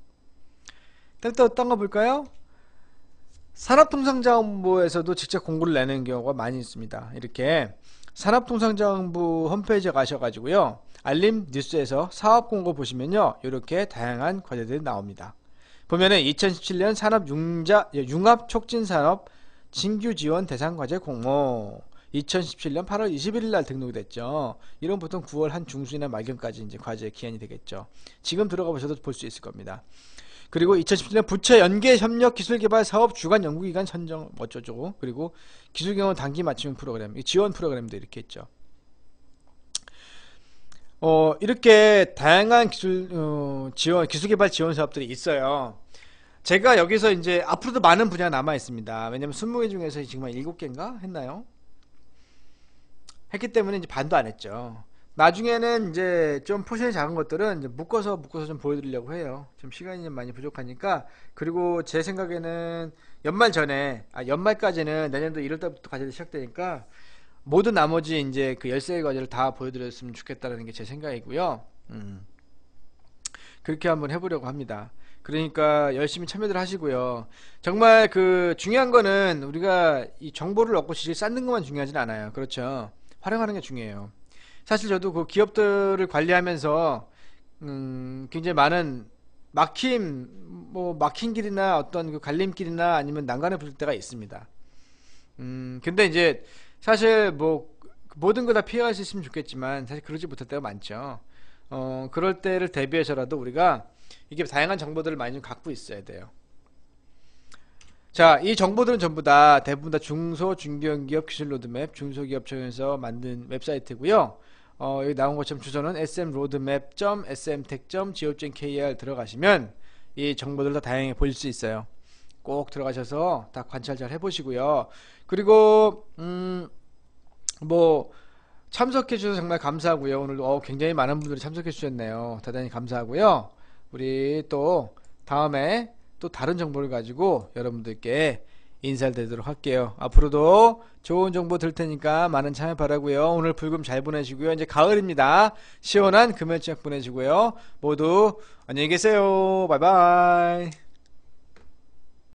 다음 또 어떤 거 볼까요? 산업통상자원부에서도 직접 공고를 내는 경우가 많이 있습니다. 이렇게 산업통상자원부 홈페이지에 가셔가지고요. 알림 뉴스에서 사업 공고 보시면요. 이렇게 다양한 과제들이 나옵니다. 보면은 2017년 산업 융자, 융합 촉진 산업 진규 지원 대상 과제 공모 2017년 8월 21일 날 등록이 됐죠. 이런 보통 9월 한 중순이나 말경까지 이제 과제 기한이 되겠죠. 지금 들어가 보셔도 볼 수 있을 겁니다. 그리고 2017년 부채 연계 협력 기술 개발 사업 주간 연구기간 선정 어쩌고 그리고 기술 경험 단기 맞춤 프로그램 지원 프로그램도 이렇게 있죠. 어 이렇게 다양한 기술 어, 지원 기술 개발 지원 사업들이 있어요. 제가 여기서 이제 앞으로도 많은 분야 남아 있습니다. 왜냐면 20개 중에서 지금 7개인가 했나요? 했기 때문에 이제 반도 안 했죠. 나중에는 이제 좀 포션이 작은 것들은 묶어서 묶어서 좀 보여드리려고 해요. 좀 시간이 좀 많이 부족하니까 그리고 제 생각에는 연말 전에 아 연말까지는 내년도 1월달부터 과제도 시작되니까 모든 나머지 이제 그열쇠의 과제를 다 보여드렸으면 좋겠다라는 게 제 생각이고요. 음. 그렇게 한번 해보려고 합니다. 그러니까 열심히 참여들 하시고요. 정말 그 중요한 거는 우리가 이 정보를 얻고 지식 쌓는 것만 중요하진 않아요. 그렇죠. 활용하는 게 중요해요. 사실 저도 그 기업들을 관리하면서 음, 굉장히 많은 막힘, 뭐 막힌 길이나 어떤 그 갈림길이나 아니면 난간에 부를 때가 있습니다. 음, 근데 이제 사실 뭐 모든 거 다 피할 수 있으면 좋겠지만 사실 그러지 못할 때가 많죠. 어, 그럴 때를 대비해서라도 우리가 이게 다양한 정보들을 많이 좀 갖고 있어야 돼요. 자, 이 정보들은 전부 다 대부분 다 중소 중견기업 기술 로드맵 중소기업 청에서 만든 웹사이트고요. 어, 여기 나온 것처럼 주소는 smroadmap.smtech.go.kr 들어가시면 이 정보들 다다양하 보실 수 있어요. 꼭 들어가셔서 다 관찰 잘 해보시고요. 그리고 음, 뭐 참석해 주셔서 정말 감사하고요. 오늘 어, 굉장히 많은 분들이 참석해 주셨네요. 대단히 감사하고요. 우리 또 다음에 또 다른 정보를 가지고 여러분들께 인사를 드리도록 할게요. 앞으로도 좋은 정보 들 테니까 많은 참여 바라고요. 오늘 불금 잘 보내시고요. 이제 가을입니다. 시원한 금요일 저녁 보내시고요. 모두 안녕히 계세요. 바이바이.